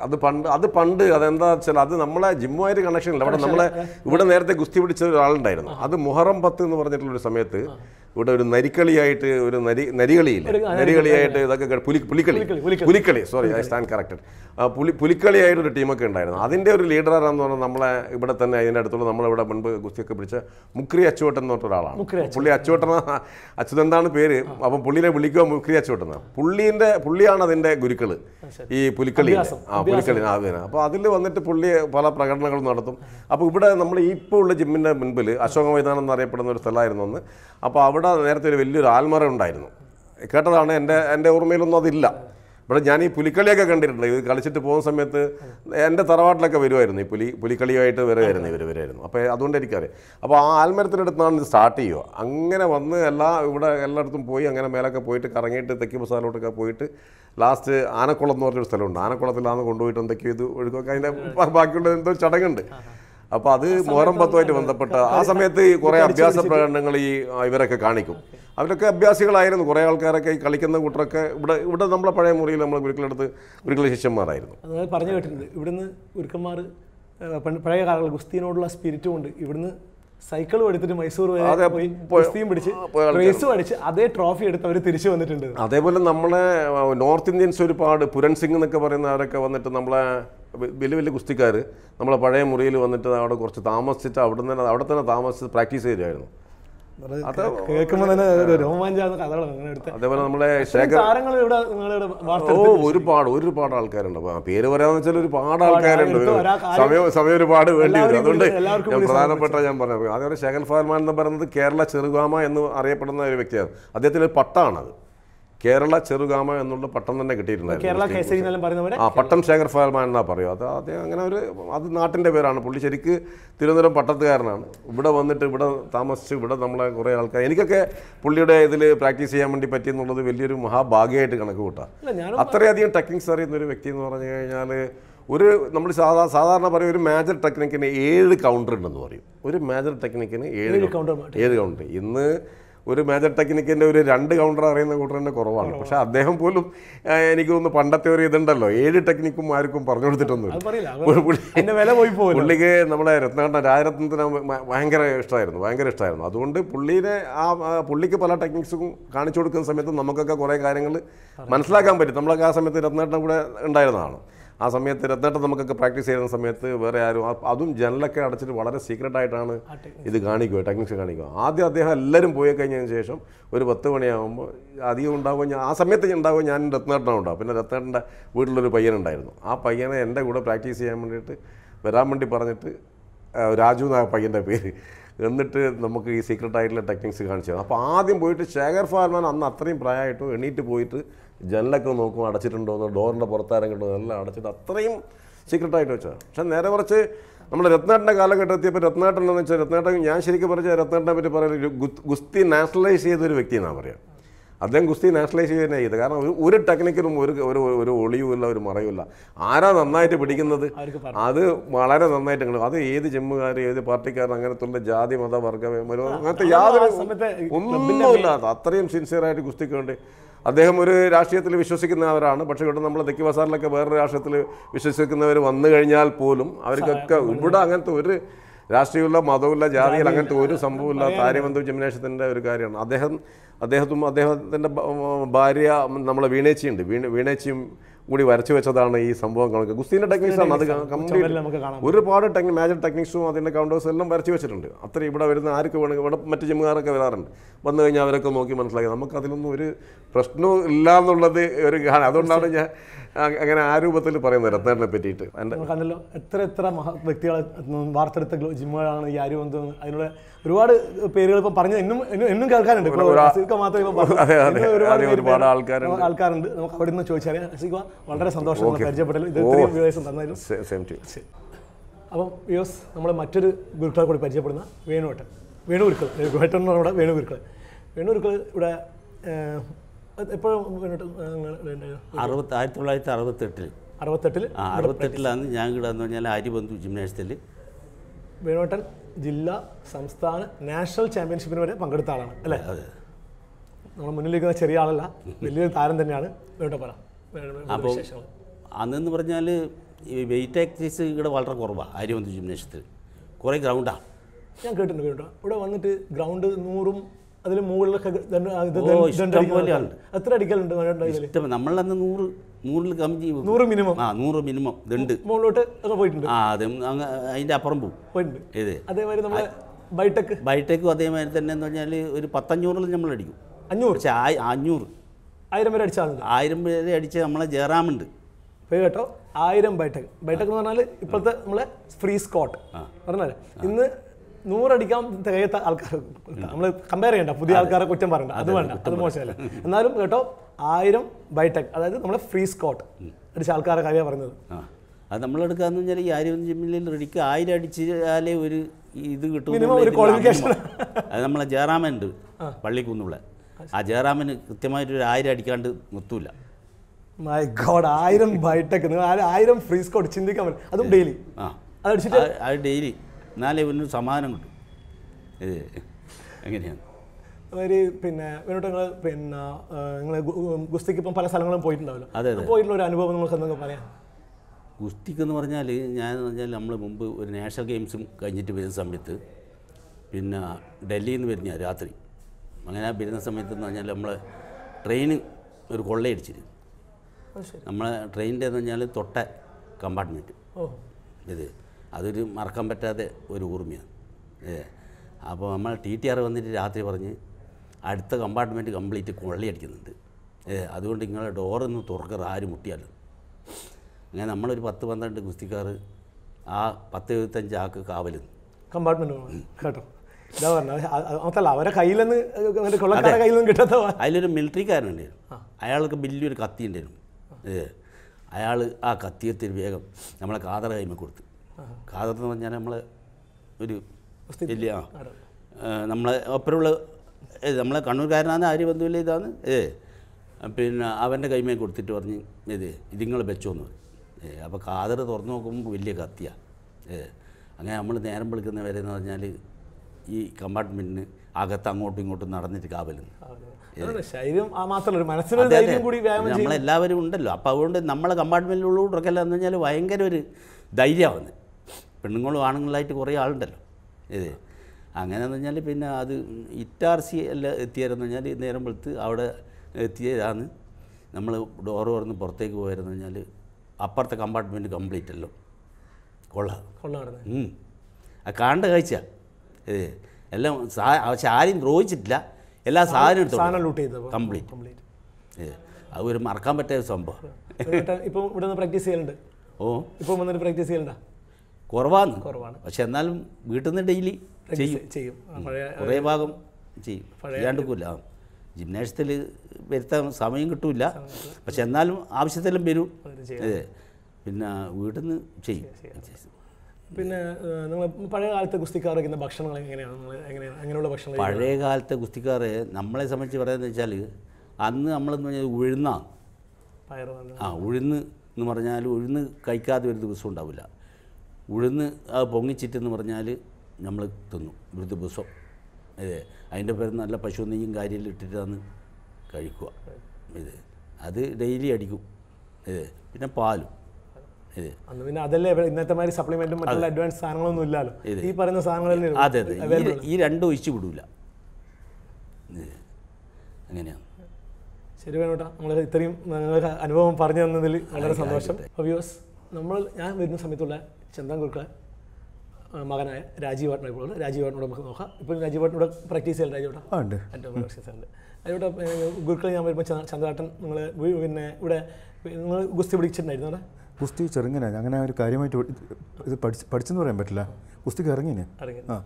അത് പണ്ട് അത് പണ്ട് അതെന്താ വെച്ചാൽ അത് നമ്മളെ ജിമ്മുമായിട്ട് കണക്ഷൻ ഇല്ല അവിടെ നമ്മളെ ഇവിടെ നേരത്തെ ഗുസ്തി പിടിച്ച ഒരാളുണ്ടായിരുന്നു അത് മുഹറം പത്ത് എന്ന് പറഞ്ഞിട്ടുള്ള ഒരു സമയത്ത് ഇവിടെ ഒരു നരിക്കളിയായിട്ട് ഒരു നരി നരികളിയില്ല നരികളിയായിട്ട് ഇതൊക്കെ പുലി പുലിക്കളി പുലിക്കളി സോറി ഐ സ്റ്റാൻഡ് കറക്റ്റഡ് പുലി പുലിക്കളിയായിട്ടൊരു ടീമൊക്കെ ഉണ്ടായിരുന്നു അതിൻ്റെ ഒരു ആരാന്ന് പറഞ്ഞാൽ നമ്മളെ ഇവിടെ തന്നെ അതിൻ്റെ അടുത്തുള്ള നമ്മളിവിടെ മുൻപ് ഗുസ്തിയൊക്കെ പിടിച്ച മുക്രി അച്ചുവട്ടൻ എന്ന് പറഞ്ഞ ഒരാളാണ് പുള്ളി അച്ചുവട്ടൻ എന്താണ് പേര് അപ്പം പുള്ളിനെ വിളിക്കുക മുക്രി അച്ചുവട്ടൻ പുള്ളീൻ്റെ പുള്ളിയാണ് അതിൻ്റെ ഗുരുക്കൾ ഈ പുലിക്കളി ആ പുലിക്കളി ആദ്യം അപ്പോൾ അതിൽ വന്നിട്ട് പുള്ളി പല പ്രകടനങ്ങളും നടത്തും അപ്പോൾ ഇവിടെ നമ്മൾ ഇപ്പോൾ ഉള്ള ജിമ്മിൻ്റെ മുൻപിൽ അശോക മൈതാനം എന്നറിയപ്പെടുന്ന ഒരു സ്ഥലമായിരുന്നു ഒന്ന് അപ്പോൾ അവിടെ നേരത്തെ ഒരു വലിയൊരു ആൽമറ ഉണ്ടായിരുന്നു കേട്ടതാണ് എൻ്റെ എൻ്റെ ഓർമ്മയിലൊന്നും അതില്ല ഇവിടെ ഞാൻ ഈ പുലിക്കളിയൊക്കെ കണ്ടിട്ടുണ്ട് ഇത് കളിച്ചിട്ട് പോകുന്ന സമയത്ത് എൻ്റെ തറവാട്ടിലൊക്കെ വരുമായിരുന്നു ഈ പുലി പുലിക്കളിയുമായിട്ട് വരുമായിരുന്നു ഇവർ വരുമായിരുന്നു അപ്പോൾ അതുകൊണ്ട് എനിക്കറി അപ്പോൾ ആ ആൽമരത്തിനടുത്താണ് ഇത് സ്റ്റാർട്ട് ചെയ്യുക അങ്ങനെ വന്ന് എല്ലാ ഇവിടെ എല്ലായിടത്തും പോയി അങ്ങനെ മേലൊക്കെ പോയിട്ട് കറങ്ങിയിട്ട് തെക്കി ബസാറിലോട്ടൊക്കെ പോയിട്ട് ലാസ്റ്റ് ആനക്കുളം എന്ന് പറഞ്ഞൊരു സ്ഥലമുണ്ട് ആനക്കുളത്തിലാണ് കൊണ്ടുപോയിട്ട് എന്തൊക്കെയോ ഇത് ഒഴുക്കൊക്കെ അതിൻ്റെ ബാക്കിയുള്ള എന്തോ ചടങ്ങുണ്ട് അപ്പോൾ അത് മുഹറം പത്തുമായിട്ട് ബന്ധപ്പെട്ട ആ സമയത്ത് കുറേ അഭ്യാസ പ്രകടനങ്ങൾ ഈ ഇവരൊക്കെ കാണിക്കും അവരൊക്കെ അഭ്യാസികളായിരുന്നു കുറേ ആൾക്കാരൊക്കെ ഈ കളിക്കുന്ന കൂട്ടരൊക്കെ ഇവിടെ ഇവിടെ നമ്മളെ പഴയ മുറിയിൽ നമ്മൾ ഗുരുക്കളെടുത്ത് ഗുരുക്കളെ ശിഷ്യന്മാരായിരുന്നു അതായത് പറഞ്ഞു കേട്ടിട്ടുണ്ട് ഇവിടുന്ന് ഗുരുക്കന്മാർ പഴയ കാലങ്ങൾ ഗുസ്തിനോടുള്ള സ്പിരിറ്റ് കൊണ്ട് ഇവിടുന്ന് സൈക്കിൾ എടുത്തിട്ട് മൈസൂർ വരെ പോയി ഗുസ്തിയും പിടിച്ച് റേസും അടിച്ച് അതേ ട്രോഫി എടുത്ത് അവർ തിരിച്ചു വന്നിട്ടുണ്ട് അതേപോലെ നമ്മളെ നോർത്ത് ഇന്ത്യൻസ് ഒരുപാട് പുരൻ സിംഗ് എന്നൊക്കെ പറയുന്ന വന്നിട്ട് നമ്മളെ വലിയ വലിയ കുസ്തിക്കാർ നമ്മളെ പഴയ മുറിയിൽ വന്നിട്ട് അവിടെ കുറച്ച് താമസിച്ചിട്ട് അവിടെ തന്നെ അവിടെ തന്നെ താമസിച്ച് പ്രാക്ടീസ് ചെയ്തായിരുന്നു അതേപോലെ നമ്മളെ ഓ ഒരുപാട് ഒരുപാട് ആൾക്കാരുണ്ട് പേര് പറയാന്ന് വെച്ചാൽ ഒരുപാട് ആൾക്കാരുണ്ട് സമയം സമയം ഒരുപാട് വേണ്ടി വരും അതുകൊണ്ട് ഞാൻ പ്രധാനപ്പെട്ട ഞാൻ പറഞ്ഞു അതേപോലെ ശേഖർ ഫാർമാൻ എന്ന് പറയുന്നത് കേരള ചെറുഗാമ എന്ന് അറിയപ്പെടുന്ന ഒരു വ്യക്തിയാണ് ഒരു പട്ടാണത് കേരള ചെറുകാമ എന്നുള്ള പട്ടം തന്നെ കിട്ടിയിട്ടുണ്ടായിരുന്നു ആ പട്ടം ശേഖർ ഫയൽമാൻ എന്നാ പറയും അത് അദ്ദേഹം അങ്ങനെ ഒരു അത് നാട്ടിൻ്റെ പേരാണ് പുള്ളി ശരിക്ക് തിരുവനന്തപുരം പട്ടത്തുകാരനാണ് ഇവിടെ വന്നിട്ട് ഇവിടെ താമസിച്ച് ഇവിടെ നമ്മളെ കുറേ ആൾക്കാർ എനിക്കൊക്കെ പുള്ളിയുടെ ഇതിൽ പ്രാക്ടീസ് ചെയ്യാൻ വേണ്ടി പറ്റിയെന്നുള്ളത് വലിയൊരു മഹാഭാഗ്യമായിട്ട് കണക്ക് കൂട്ടാം അത്രയധികം ടെക്നിക്സ് അറിയുന്ന ഒരു വ്യക്തി എന്ന് പറഞ്ഞു കഴിഞ്ഞാൽ ഒരു നമ്മൾ സാധാ സാധാരണ പറയും ഒരു മേജർ ടെക്നിക്കിന് ഏഴ് കൗണ്ടർ ഉണ്ടെന്ന് പറയും ഒരു മേജർ ടെക്നിക്കിന് ഏഴ് കൗണ്ടർ ഏഴ് കൗണ്ടർ ഇന്ന് ഒരു മേജർ ടെക്നിക്കിൻ്റെ ഒരു രണ്ട് കൗണ്ടർ അറിയുന്ന കൂട്ടർ തന്നെ കുറവാണ് പക്ഷേ അദ്ദേഹം പോലും എനിക്ക് തോന്നുന്നു പണ്ടത്തെ ഒരു ഇതുണ്ടല്ലോ ഏഴ് ടെക്നിക്കും ആർക്കും പറഞ്ഞു കൊടുത്തിട്ടൊന്നും പുള്ളിക്ക് നമ്മുടെ രത്നകണ്ഠ രാജരത്നത്തിന് ഭയങ്കര ഇഷ്ടമായിരുന്നു ഭയങ്കര ഇഷ്ടമായിരുന്നു അതുകൊണ്ട് പുള്ളീനെ ആ പുള്ളിക്ക് പല ടെക്നിക്സും കാണിച്ചു കൊടുക്കുന്ന സമയത്ത് നമുക്കൊക്കെ കുറേ കാര്യങ്ങൾ മനസ്സിലാക്കാൻ പറ്റും നമ്മളൊക്കെ ആ സമയത്ത് രത്നേട്ടൻ കൂടെ ഉണ്ടായിരുന്നതാണ് ആ സമയത്ത് രത്നേട്ടൻ നമുക്കൊക്കെ പ്രാക്ടീസ് ചെയ്യുന്ന സമയത്ത് വേറെ ആരും അതും ജനലൊക്കെ അടച്ചിട്ട് വളരെ സീക്രട്ട് ആയിട്ടാണ് ഇത് കാണിക്കുക ടെക്നിക്സ് കാണിക്കുക ആദ്യം അദ്ദേഹം എല്ലാവരും പോയി കഴിഞ്ഞതിന് ശേഷം ഒരു പത്ത് മണിയാകുമ്പോൾ അധികം ഉണ്ടാകുമ്പോൾ ഞാൻ ആ സമയത്ത് ഉണ്ടാകുമ്പോൾ ഞാൻ രത്നേട്ടനാണ് ഉണ്ടാകും പിന്നെ രത്നേട്ടൻ്റെ വീട്ടിലൊരു പയ്യനുണ്ടായിരുന്നു ആ പയ്യനെ എൻ്റെ കൂടെ പ്രാക്ടീസ് ചെയ്യാൻ വേണ്ടിയിട്ട് വരാൻ വേണ്ടി പറഞ്ഞിട്ട് രാജു എന്നാ പയ്യൻ്റെ പേര് എന്നിട്ട് നമുക്ക് ഈ സീക്രട്ട് ആയിട്ടുള്ള ടെക്നിക്സ് കാണിച്ചു അപ്പോൾ ആദ്യം പോയിട്ട് ശേഖർ ഫാർമാൻ അന്ന് അത്രയും പ്രായമായിട്ടും എണീറ്റ് പോയിട്ട് ജനലൊക്കെ നോക്കും അടച്ചിട്ടുണ്ടോയെന്ന് ഡോറിൻ്റെ പുറത്താരെങ്കിലോ എല്ലാം അടച്ചിട്ട് അത്രയും സീക്രട്ടായിട്ട് വെച്ചാൽ പക്ഷെ നേരെ കുറച്ച് രത്നേട്ടൻ്റെ കാലഘട്ടം എത്തിയപ്പോൾ രത്നാട്ടൻ എന്ന് വെച്ചാൽ രത്നേട്ടൻ ഞാൻ ശരിക്കും പറഞ്ഞാൽ രത്നേട്ടനെ പറ്റി പറയുന്നത് ഗുസ്തി നാഷണലൈസ് ചെയ്തൊരു വ്യക്തി എന്നാണ് പറയുക അദ്ദേഹം കുസ്തി നാഷണലൈസ് ചെയ്യുക തന്നെ ചെയ്ത് കാരണം ഒരു ടെക്നിക്കിനും ഒരു ഒരു ഒരു ഒളിയുമില്ല ഒരു മറയുമില്ല ആരാ നന്നായിട്ട് പിടിക്കുന്നത് അത് വളരെ നന്നായിട്ട് കണ്ടു അത് ഏത് ജിമ്മുകാർ ഏത് പാർട്ടിക്കാർ അങ്ങനത്തുള്ള ജാതി മത വർഗം അങ്ങനത്തെ യാതൊരു ഒന്നുമില്ലാത്ത അത്രയും സിൻസിയറായിട്ട് കുസ്തിക്ക് വേണ്ടി അദ്ദേഹം ഒരു രാഷ്ട്രീയത്തിൽ വിശ്വസിക്കുന്നവരാണ് പക്ഷേ ഇവിടെ നമ്മൾ തെക്കി ബസാറിലൊക്കെ വേറൊരു രാഷ്ട്രീയത്തിൽ വിശ്വസിക്കുന്നവർ വന്നു കഴിഞ്ഞാൽ പോലും അവർക്കൊക്കെ ഇവിടെ അങ്ങനത്തെ ഒരു രാഷ്ട്രീയമില്ല മതമില്ല ജാതിയിൽ അങ്ങനത്തെ ഒരു സംഭവമില്ല താരബന്ധു ജിംനേഷത്തിൻ്റെ ഒരു കാര്യമാണ് അദ്ദേഹം അദ്ദേഹത്തും അദ്ദേഹത്തിൻ്റെ ഭാര്യ നമ്മളെ വീണേച്ചിയുണ്ട് വീണ വീണേച്ചിയും കൂടി വരച്ചു വെച്ചതാണ് ഈ സംഭവം കണക്ക് ഗുസ്തിൻ്റെ ടെക്നിക്സാണ് അത് കംപ്ലീറ്റ് ഒരുപാട് ടെക്നിക് മേജർ ടെക്നിക്സും അതിൻ്റെ കൗണ്ടേഴ്സും എല്ലാം വരച്ചു വെച്ചിട്ടുണ്ട് അത്ര ഇവിടെ വരുന്ന ആർക്ക് വേണമെങ്കിൽ ഇവിടെ മറ്റ് ജിമ്മുകാരൊക്കെ വരാറുണ്ട് വന്നു കഴിഞ്ഞാൽ അവരൊക്കെ നോക്കി മനസ്സിലാക്കി നമുക്കതിലൊന്നും ഒരു പ്രശ്നവും ഇല്ല എന്നുള്ളത് ഒരു അതുകൊണ്ടാണ് ഞാൻ അങ്ങനെ ആ രൂപത്തിൽ പറയുന്നത് രത്നേട്ടനെ പറ്റിയിട്ട് കണ്ടല്ലോ എത്ര എത്ര വ്യക്തികളെ വാർത്തെടുത്ത ജിമ്മുകളാണ് ഈ ആരും അതിനുള്ള ഒരുപാട് പേരുകൾ ഇപ്പം പറഞ്ഞു എന്നും എന്നും കേൾക്കാനുണ്ട് ഒരുപാട് ആൾക്കാരുണ്ട് ആൾക്കാരുണ്ട് നമുക്ക് അവിടെ നിന്ന് ചോദിച്ചാൽ വളരെ സന്തോഷം പരിചയപ്പെട്ടത് ഇത് ഇത്രയും അപ്പം വ്യൂസ് നമ്മൾ മറ്റൊരു ഗുരുക്കളെ കൂടി പരിചയപ്പെടുന്ന വേണുവട്ടൻ വേണു ഗുരുക്കൾ വേണുവേട്ടൻ എന്ന് പറഞ്ഞാൽ ഇവിടെ അറുപത്തെട്ടിൽ അറുപത്തെട്ടിൽ അറുപത്തെട്ടിലാണ് ഞാൻ കിടാന്ന് പറഞ്ഞാൽ ആര്യബന്ധു ജിംനാസ്റ്റിൽ വേണോട്ടൻ ജില്ലാ സംസ്ഥാന നാഷണൽ ചാമ്പ്യൻഷിപ്പിന് വരെ പങ്കെടുത്ത ആളാണ് അല്ലേ നമ്മൾ നമ്മുടെ മുന്നിലിരിക്കുന്ന ചെറിയ ആളല്ല വലിയൊരു താരം തന്നെയാണ് വേണോട്ട പറ അപ്പോൾ അന്നെന്ന് പറഞ്ഞാൽ ഈ വെയിറ്റ് ആക്ടീസ് ഇവിടെ വളരെ കുറവാണ് ആര്യബന്ധു ജിംനാസ്റ്റിൽ കുറേ ഗ്രൗണ്ടാണ് ഞാൻ കേട്ടിട്ടുണ്ട് കേട്ടോ ഇവിടെ വന്നിട്ട് ഗ്രൗണ്ട് നൂറും അതിൽ മുകളിലൊക്കെ എത്ര അടിക്കലുണ്ട് ഇഷ്ടം നമ്മളന്ന് നൂറ് നൂറിൽ കമ്മി നൂറ് മിനിമം ആ നൂറ് മിനിമം ഇതുണ്ട് മുകളിലോട്ട് ഒക്കെ പോയിട്ടുണ്ട് ആ അതെ അതിൻ്റെ അപ്പുറം പോവും പോയിട്ടുണ്ട് അതേമാതിരി നമ്മൾ ബൈടെക് ബൈടെക്കും അതേമാതിരി തന്നെ എന്ന് പറഞ്ഞാൽ ഒരു പത്തഞ്ഞൂറിൽ നമ്മൾ അടിക്കും അഞ്ഞൂറ് പക്ഷേ അഞ്ഞൂറ് ആയിരം വരെ അടിച്ചാൽ ആയിരം വരെ അടിച്ച് നമ്മളെ ജേറാമുണ്ട് പോയി കേട്ടോ ആയിരം ബൈടെക് ബൈടെക് എന്ന് പറഞ്ഞാൽ ഇപ്പോഴത്തെ നമ്മളെ ഫ്രീ സ്കോട്ട് പറഞ്ഞാൽ ഇന്ന് നൂറടിക്കാൻ തികയത്ത ആൾക്കാർ നമ്മൾ കമ്പയർ ചെയ്യണ്ട പുതിയ ആൾക്കാരെ കുറ്റം പറയണ്ട അത് വേണ്ട അത് മോശമല്ല എന്നാലും കേട്ടോ ആയിരം ബൈടെക് അതായത് നമ്മളെ ഫ്രീ സ്കോട്ട് അടിച്ച ആൾക്കാരെ കാര്യമാണ് പറഞ്ഞത് അത് നമ്മൾ എടുക്കാന്ന് വെച്ചാൽ ഈ ആയിരം ജിമ്മിലിൽ റെഡിക്ക് ആയിരം അടിച്ചാലേ ഒരു ഇത് കിട്ടും അത് നമ്മളെ ജയറാമൻ ഉണ്ട് പള്ളിക്കുന്നുള്ള ആ ജയറാമന് കൃത്യമായിട്ട് ഒരു ആയിരം അടിക്കാണ്ട് നിർത്തൂല മൈ ഗോഡ് ആയിരം ബൈടെക് ആയിരം ഫ്രീ സ്കോട്ട് ചിന്തിക്കാൻ പറ്റും അതും ഡെയിലി ആ അത് ഡെയിലി എന്നാലേ ഇവന് സമാധാനം കിട്ടും എങ്ങനെയാണ് ഒരു പിന്നെ വിനോദങ്ങൾ പിന്നെ നിങ്ങൾ ഗുസ്തിക്ക് ഇപ്പം പല സ്ഥലങ്ങളും പോയിട്ടുണ്ടാവില്ല അതെ പോയിട്ടുള്ള ഒരു അനുഭവം നിങ്ങൾക്ക് എന്തെങ്കിലും പറയാം ഗുസ്തിക്ക് എന്ന് പറഞ്ഞാൽ ഞാൻ പറഞ്ഞാൽ നമ്മൾ മുമ്പ് ഒരു നാഷണൽ ഗെയിംസും കഴിഞ്ഞിട്ട് വരുന്ന സമയത്ത് പിന്നെ ഡൽഹിയിൽ നിന്ന് വരുന്ന രാത്രി അങ്ങനെ വരുന്ന സമയത്ത് എന്ന് പറഞ്ഞാൽ നമ്മൾ ട്രെയിന് ഒരു കൊള്ളയടിച്ചിരുന്നു നമ്മളെ ട്രെയിനിൻ്റെ എന്ന് പറഞ്ഞാൽ തൊട്ട കമ്പാർട്ട്മെൻറ്റ് ഇത് അതൊരു മറക്കാൻ പറ്റാത്ത ഒരു ഓർമ്മയാണ് ഏ അപ്പോൾ നമ്മൾ ടി ടി ആർ വന്നിട്ട് രാത്രി പറഞ്ഞ് അടുത്ത കമ്പാർട്ട്മെൻറ്റ് കംപ്ലീറ്റ് കൊള്ളിയടിക്കുന്നുണ്ട് ഏ അതുകൊണ്ട് നിങ്ങളെ ഡോറൊന്ന് തുറക്കറ് ആര് മുട്ടിയാലും അങ്ങനെ നമ്മളൊരു പത്ത് പന്ത്രണ്ട് ഗുസ്തിക്കാർ ആ പത്ത് എഴുപത്തഞ്ച് ആക്ക് കാവലും കേട്ടോ അവരെ അതിലൊരു മിലിറ്ററിക്കാരനുണ്ട് അയാൾക്ക് വലിയൊരു കത്തി ഉണ്ടായിരുന്നു ഏ അയാൾ ആ കത്തിയത്തിൽ വേഗം നമ്മളെ കാതറ കൈമ കൊടുത്തു ഖാദർ എന്ന് പറഞ്ഞാൽ നമ്മൾ ഒരു വലിയ നമ്മളെ ഒപ്പരമുള്ള നമ്മളെ കണ്ണൂർക്കാരനാണ് ആര് ബന്ധുവില്ല ഇതാണ് ഏ പിന്നെ അവൻ്റെ കൈമേ കൊടുത്തിട്ട് പറഞ്ഞ് ഇത് ഇതിങ്ങൾ വെച്ചോന്ന് ഏ അപ്പോൾ ഖാദർ തുറന്നു നോക്കുമ്പോൾ വലിയ കത്തിയാണ് ഏ അങ്ങനെ നമ്മൾ നേരം വിളിക്കുന്ന വരെ എന്ന് പറഞ്ഞാൽ ഈ കമ്പാർട്ട്മെൻറ്റിന് അകത്ത് അങ്ങോട്ടും ഇങ്ങോട്ടും നടന്നിട്ട് കാവലുന്നു നമ്മളെല്ലാവരും ഉണ്ടല്ലോ അപ്പോൾ അതുകൊണ്ട് നമ്മളെ കമ്പാർട്ട്മെൻറ്റിലുള്ള ഉടക്കല്ല എന്ന് പറഞ്ഞാൽ ഭയങ്കര ഒരു ധൈര്യമാണ് പെണ്ണുങ്ങളും ആണുങ്ങളായിട്ട് കുറേ ആളുണ്ടല്ലോ ഇത് അങ്ങനെയെന്ന് പറഞ്ഞാൽ പിന്നെ അത് ഇറ്റാർസി അല്ല എത്തിയാരെന്ന് പറഞ്ഞാൽ നേരം വെളുത്ത് അവിടെ എത്തിയതാണ് നമ്മൾ ഡോർ തുറന്ന് പുറത്തേക്ക് പോയാരെന്ന് പറഞ്ഞാൽ അപ്പുറത്തെ കമ്പാർട്ട്മെൻറ്റ് കംപ്ലീറ്റ് അല്ലോ കൊള്ള കൊള്ളാണ് ആ കാണേണ്ട കാഴ്ച ഇത് എല്ലാം സാ പക്ഷെ ആരെയും ദ്രോഹിച്ചിട്ടില്ല എല്ലാ സാധനം എടുത്തു കംപ്ലീറ്റ് അത് ഒരു മറക്കാൻ പറ്റാത്ത സംഭവം ഇപ്പം ഇവിടെ നിന്ന് പ്രാക്ടീസ് ചെയ്യലുണ്ട് ഓ ഇപ്പം വന്നിട്ട് പ്രാക്ടീസ് ചെയ്യലുണ്ടോ കുറവാണ് പക്ഷെ എന്നാലും വീട്ടിൽ നിന്ന് ഡെയിലി ചെയ്യും ചെയ്യും കുറേ ഭാഗം ചെയ്യും ചെയ്യാണ്ടിക്കില്ല ജിംനാഷ്യത്തിൽ വരുത്താൻ സമയം കിട്ടില്ല പക്ഷെ എന്നാലും ആവശ്യത്തെല്ലാം വരും അതെ പിന്നെ വീട്ടിൽ നിന്ന് ചെയ്യും പിന്നെ നിങ്ങൾ പഴയ കാലത്തെ ഗുസ്തിക്കാർ ഭക്ഷണങ്ങൾ എങ്ങനെയാണ് എങ്ങനെയാണ് അങ്ങനെയുള്ള ഭക്ഷണം പഴയ കാലത്തെ കുസ്തിക്കാർ നമ്മളെ സംബന്ധിച്ച് പറയാന്ന് വെച്ചാൽ അന്ന് നമ്മളെന്ന് പറഞ്ഞാൽ ഉഴുന്നാണ് ആ ഉഴുന്ന് എന്ന് പറഞ്ഞാൽ ഉഴുന്ന് കഴിക്കാതെ ഒരു ദിവസം ഉണ്ടാവില്ല ഉഴുന്ന് ആ പൊങ്ങിച്ചിറ്റെന്ന് പറഞ്ഞാൽ നമ്മൾ തിന്നും ഇവിടുത്തെ ബുസം ഇത് അതിൻ്റെ പേര് നല്ല പശു നെയ്യും കാര്യമെല്ലാം ഇട്ടിട്ടാണ് കഴിക്കുക ഇത് അത് ഡെയിലി അടിക്കും ഇത് പിന്നെ പാലും പിന്നെ അതല്ലേ മറ്റുള്ള അഡ്വാൻസ് സാധനങ്ങളൊന്നും ഇല്ലല്ലോ ഈ പറയുന്ന അതെ അതെ ഈ രണ്ടും ഒഴിച്ചു വിടൂല അങ്ങനെയാണ് ശരി വേണോട്ടാ നമ്മൾ ഇത്രയും അനുഭവം പറഞ്ഞു തന്നതിൽ വളരെ സന്തോഷം നമ്മൾ ഞാൻ വരുന്ന സമയത്തുള്ള ചന്ദ്രൻ കുൽക്കളെ മകനായ രാജീവാട്ടനെ രാജീവ് രാജീവാട്ടനോട് നമുക്ക് നോക്കാം ഇപ്പോൾ രാജീവാട്ടനോട് പ്രാക്ടീസ് ചെയ്യാൻ രാജീവട്ടൻ എൻ്റെ പ്രാക്ടീസ് ഉണ്ട് അതിനോട്ട് ഗുരുക്കളെ ഞാൻ വരുമ്പോൾ ചന്ദ്രാട്ടൻ നിങ്ങൾ പിന്നെ ഇവിടെ നിങ്ങൾ ഗുസ്തി പിടിച്ചിട്ടുണ്ടായിരുന്നു അവിടെ ഗുസ്തി ചെറുങ്ങനെ അങ്ങനെ ഒരു കാര്യമായിട്ട് ഇത് പഠിച്ച് പഠിച്ചെന്ന് പറയാൻ പറ്റില്ല ഗുസ്തിക്ക് ഇറങ്ങി ആ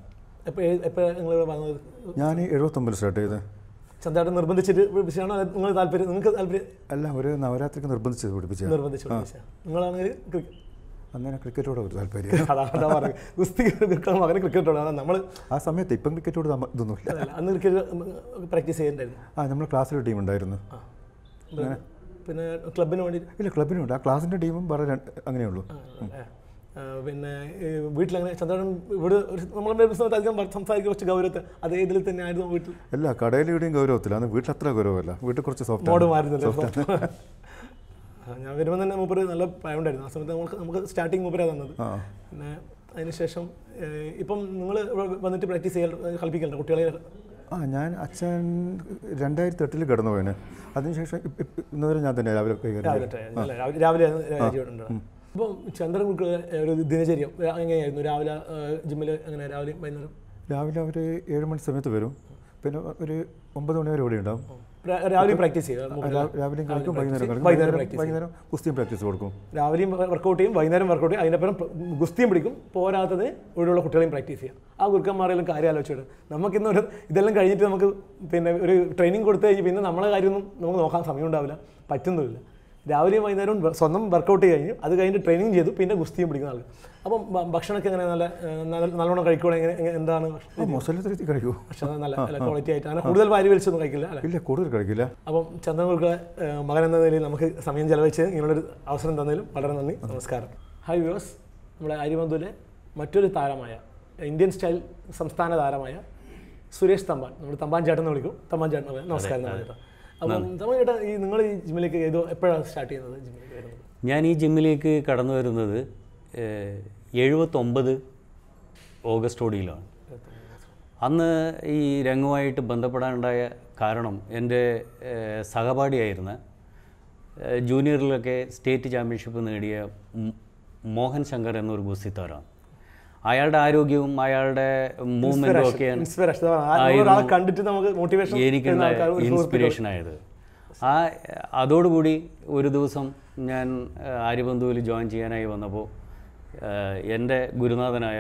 ഞാൻ എഴുപത്തൊമ്പതിൽ സ്റ്റാർട്ട് ചെയ്ത് ചന്ദ്രാട്ടൻ നിർബന്ധിച്ചിട്ട് പഠിപ്പിച്ചാണോ നിങ്ങൾ താല്പര്യം നിങ്ങൾക്ക് താല്പര്യം അല്ല ഒരു നവരാത്രിക്ക് നിർബന്ധിച്ചത് പഠിപ്പിച്ചത് നിർബന്ധിച്ചു നിങ്ങളാണെങ്കിൽ <laughs> അങ്ങനെ ക്രിക്കറ്റോട് ഒരു താല്പര്യം പറഞ്ഞു ഗുസ്തി വിക്രമ അങ്ങനെ ക്രിക്കറ്റോട് നമ്മൾ ആ സമയത്ത് ഇപ്പം ക്രിക്കറ്റോട് ഇതൊന്നുമില്ല അന്ന് ക്രിക്കറ്റ് പ്രാക്ടീസ് ചെയ്യുന്നുണ്ടായിരുന്നു ആ നമ്മൾ ക്ലാസ്സിലൊരു ടീം ഉണ്ടായിരുന്നു പിന്നെ ക്ലബിന് വേണ്ടി ഇല്ല ക്ലബിന് വേണ്ടി ആ ക്ലാസിൻ്റെ ടീമും വേറെ അങ്ങനെയുള്ളൂ പിന്നെ വീട്ടിലങ്ങനെ ചന്ദ്രൻ ഇവിടെ നമ്മളെ അധികം സംസാരിക്കുക കുറച്ച് ഗൗരവത്തെ അതേ ഇതിൽ തന്നെ ആയിരുന്നു വീട്ടിൽ അല്ല കടയിലൂടെയും ഗൗരവത്തിലാണ് വീട്ടിൽ അത്ര ഗൗരവമല്ല വീട്ടിൽ കുറച്ച് സോഫ്റ്റ് മോഡ് മാറുന്നില്ല <laughs> <laughs> ഞാൻ വരുമ്പോൾ തന്നെ മൂപ്പർ നല്ല പ്രായമുണ്ടായിരുന്നു ആ സമയത്ത് നമുക്ക് നമുക്ക് സ്റ്റാർട്ടിങ് മൂപ്പരാ തന്നത് പിന്നെ അതിനുശേഷം ഇപ്പം നിങ്ങൾ വന്നിട്ട് പ്രാക്ടീസ് ചെയ്യാൻ കളിപ്പിക്കലുണ്ട് കുട്ടികളെ ആ ഞാൻ അച്ഛൻ രണ്ടായിരത്തി എട്ടിൽ കിടന്നു പോയിന് അതിനുശേഷം ഇന്ന് വരെ ഞാൻ തന്നെ രാവിലെ രാവിലെ അപ്പം ചന്ദ്രൻ ഒരു ദിനചര്യ എങ്ങനെയായിരുന്നു രാവിലെ ജിമ്മിൽ അങ്ങനെ രാവിലെ വൈകുന്നേരം രാവിലെ അവർ ഏഴ് മണി സമയത്ത് വരും പിന്നെ ഒരു ഒമ്പത് മണി വരെ ഇവിടെ ഉണ്ടാവും രാവിലെ പ്രാക്ടീസ് രാവിലെ ഗുസ്തിയും പ്രാക്ടീസ് കൊടുക്കും രാവിലെയും വർക്കൗട്ട് ചെയ്യും വൈകുന്നേരം വർക്കൗട്ട് ചെയ്യും അതിനപ്പുറം ഗുസ്തിയും പിടിക്കും പോരാത്തത് ഇവിടെയുള്ള കുട്ടികളെയും പ്രാക്ടീസ് ചെയ്യാം ആ ഗുരുക്കന്മാരെല്ലാം കാര്യം ആലോചിച്ചിടും നമുക്കിന്ന് ഒരു ഇതെല്ലാം കഴിഞ്ഞിട്ട് നമുക്ക് പിന്നെ ഒരു ട്രെയിനിങ് കൊടുത്തു കഴിഞ്ഞ് പിന്നെ നമ്മളെ കാര്യമൊന്നും നമുക്ക് നോക്കാൻ സമയം ഉണ്ടാവില്ല പറ്റുന്നില്ല രാവിലെയും വൈകുന്നേരവും സ്വന്തം വർക്കൗട്ട് കഴിഞ്ഞു അത് കഴിഞ്ഞിട്ട് ട്രെയിനിങ് ചെയ്തു പിന്നെ ഗുസ്തിയും പിടിക്കുന്ന ആൾക്ക് അപ്പം ഭക്ഷണമൊക്കെ എങ്ങനെ നല്ല നല്ലോണം കഴിക്കുകയാണെങ്കിൽ എന്താണ് മസാലത്തിൽ കഴിക്കൂ ഭക്ഷണം നല്ല ക്വാളിറ്റി ആയിട്ട് അങ്ങനെ കൂടുതൽ വാരി വലിച്ചൊന്നും കഴിക്കില്ല ഇല്ല കൂടുതൽ കഴിക്കില്ല അപ്പം ചന്ദ്രമുഖ മകൻ എന്ന നിലയിൽ നമുക്ക് സമയം ചെലവഴിച്ച് ഇങ്ങനെയുള്ളൊരു അവസരം തന്നതിലും വളരെ നന്ദി നമസ്കാരം ഹൈ വ്യൂവേഴ്സ് നമ്മുടെ അരിമന്തുലെ മറ്റൊരു താരമായ ഇന്ത്യൻ സ്റ്റൈൽ സംസ്ഥാന താരമായ സുരേഷ് തമ്പാൻ നമ്മൾ തമ്പാൻ ചേട്ടൻ എന്ന് വിളിക്കും തമ്പാൻ ചേട്ടൻ നമസ്കാരം നമസ്കാരം ഈ നിങ്ങൾ ഈ ജിമ്മിലേക്ക് എപ്പോഴാണ് സ്റ്റാർട്ട് ചെയ്യുന്നത് ജിമ്മിലേക്ക് ഞാൻ ഈ ജിമ്മിലേക്ക് കടന്നു വരുന്നത് എഴുപത്തൊമ്പത് ഓഗസ്റ്റോടിയിലാണ് അന്ന് ഈ രംഗുമായിട്ട് ബന്ധപ്പെടാനുണ്ടായ കാരണം എൻ്റെ സഹപാഠിയായിരുന്ന ജൂനിയറിലൊക്കെ സ്റ്റേറ്റ് ചാമ്പ്യൻഷിപ്പ് നേടിയ മോഹൻ ശങ്കർ എന്നൊരു ഗുസ്തിത്താരാണ് അയാളുടെ ആരോഗ്യവും അയാളുടെ മൂവ്മെന്റും ഒക്കെയാണ് കണ്ടിട്ട് നമുക്ക് മോട്ടിവേഷൻ എനിക്ക് ഇൻസ്പിറേഷൻ ആയത് ആ അതോടുകൂടി ഒരു ദിവസം ഞാൻ ആര്യബന്ധുവിൽ ജോയിൻ ചെയ്യാനായി വന്നപ്പോൾ എൻ്റെ ഗുരുനാഥനായ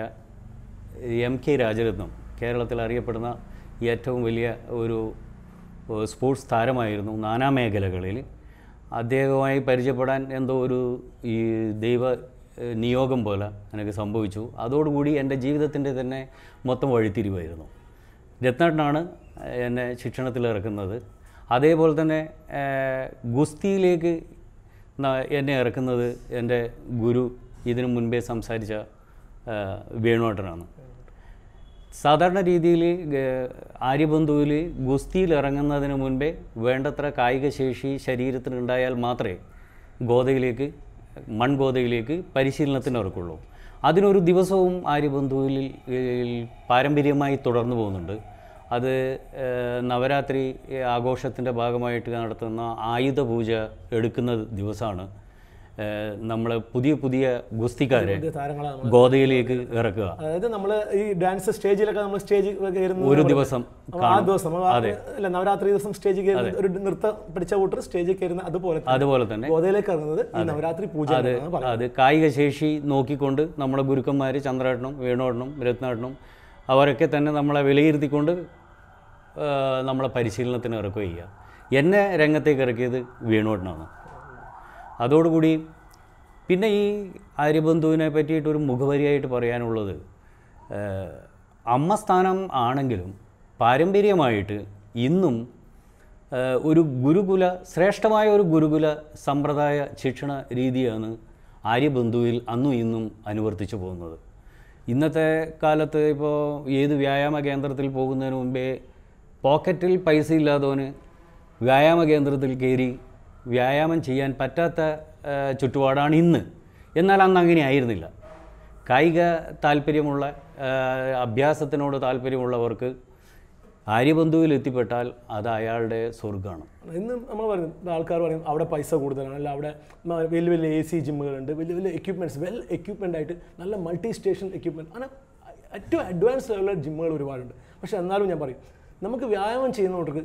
എം കെ രാജരത്നം കേരളത്തിൽ അറിയപ്പെടുന്ന ഏറ്റവും വലിയ ഒരു സ്പോർട്സ് താരമായിരുന്നു നാനാ മേഖലകളിൽ അദ്ദേഹവുമായി പരിചയപ്പെടാൻ എന്തോ ഒരു ഈ ദൈവ നിയോഗം പോലെ എനിക്ക് സംഭവിച്ചു അതോടുകൂടി എൻ്റെ ജീവിതത്തിൻ്റെ തന്നെ മൊത്തം വഴിത്തിരിവായിരുന്നു രത്നാട്ടനാണ് എന്നെ ശിക്ഷണത്തിൽ ഇറക്കുന്നത് അതേപോലെ തന്നെ ഗുസ്തിയിലേക്ക് എന്നെ ഇറക്കുന്നത് എൻ്റെ ഗുരു ഇതിനു മുൻപേ സംസാരിച്ച വേണുവേട്ടനാണ് സാധാരണ രീതിയിൽ ആര്യബന്ധുവിൽ ഗുസ്തിയിൽ മുൻപേ വേണ്ടത്ര കായികശേഷി ശരീരത്തിനുണ്ടായാൽ മാത്രമേ ഗോതയിലേക്ക് മൺബോധയിലേക്ക് പരിശീലനത്തിന് ഇറക്കുള്ളൂ അതിനൊരു ദിവസവും ആര്യബന്ധുവിൽ പാരമ്പര്യമായി തുടർന്നു പോകുന്നുണ്ട് അത് നവരാത്രി ആഘോഷത്തിൻ്റെ ഭാഗമായിട്ട് നടത്തുന്ന ആയുധ പൂജ എടുക്കുന്ന ദിവസമാണ് നമ്മൾ പുതിയ പുതിയ ഗുസ്തിക്കാരെ ഗോതയിലേക്ക് ഇറക്കുക അതായത് നമ്മൾ ഈ ഡാൻസ് സ്റ്റേജിലൊക്കെ നമ്മൾ സ്റ്റേജ് ഒരു ദിവസം ആ ദിവസം അല്ല നവരാത്രി ദിവസം സ്റ്റേജിൽ കയറുന്ന ഒരു നൃത്തം പഠിച്ച കൂട്ടർ സ്റ്റേജിൽ കയറുന്ന അതുപോലെ അതുപോലെ തന്നെ ഗോതയിലേക്ക് ഇറങ്ങുന്നത് നവരാത്രി പൂജ അത് കായിക ശേഷി നോക്കിക്കൊണ്ട് നമ്മുടെ ഗുരുക്കന്മാര് ചന്ദ്രേട്ടനും വേണുവേട്ടനും രത്നേട്ടനും അവരൊക്കെ തന്നെ നമ്മളെ വിലയിരുത്തിക്കൊണ്ട് നമ്മളെ പരിശീലനത്തിന് ഇറക്കുകയും ചെയ്യുക എന്നെ രംഗത്തേക്ക് ഇറക്കിയത് വേണുവേട്ടനാണ് അതോടുകൂടി പിന്നെ ഈ ആര്യബന്ധുവിനെ പറ്റിയിട്ടൊരു മുഖവരിയായിട്ട് പറയാനുള്ളത് അമ്മ സ്ഥാനം ആണെങ്കിലും പാരമ്പര്യമായിട്ട് ഇന്നും ഒരു ഗുരുകുല ശ്രേഷ്ഠമായ ഒരു ഗുരുകുല സമ്പ്രദായ ശിക്ഷണ രീതിയാണ് ആര്യബന്ധുവിൽ അന്നും ഇന്നും അനുവർത്തിച്ചു പോകുന്നത് ഇന്നത്തെ കാലത്ത് ഇപ്പോൾ ഏത് വ്യായാമ കേന്ദ്രത്തിൽ പോകുന്നതിന് മുമ്പേ പോക്കറ്റിൽ പൈസ ഇല്ലാത്തവന് വ്യായാമ കേന്ദ്രത്തിൽ കയറി വ്യായാമം ചെയ്യാൻ പറ്റാത്ത ചുറ്റുപാടാണ് ഇന്ന് എന്നാൽ അന്ന് അങ്ങനെ ആയിരുന്നില്ല കായിക താല്പര്യമുള്ള അഭ്യാസത്തിനോട് താല്പര്യമുള്ളവർക്ക് ആര്യബന്ധുവിൽ എത്തിപ്പെട്ടാൽ അത് അയാളുടെ സ്വർഗ്ഗമാണ് ഇന്ന് നമ്മൾ പറയുന്നത് ആൾക്കാർ പറയും അവിടെ പൈസ കൂടുതലാണ് അല്ല അവിടെ വലിയ വലിയ എ സി ജിമ്മുകളുണ്ട് വലിയ വലിയ എക്യുപ്മെൻറ്റ്സ് വെൽ എക്യുപ്മെൻ്റ് ആയിട്ട് നല്ല മൾട്ടി സ്റ്റേഷൻ എക്യുപ്മെൻറ്റ് അങ്ങനെ ഏറ്റവും അഡ്വാൻസ് ലെവലിലുള്ള ജിമ്മുകൾ ഒരുപാടുണ്ട് പക്ഷേ എന്നാലും ഞാൻ പറയും നമുക്ക് വ്യായാമം ചെയ്യുന്നവർക്ക്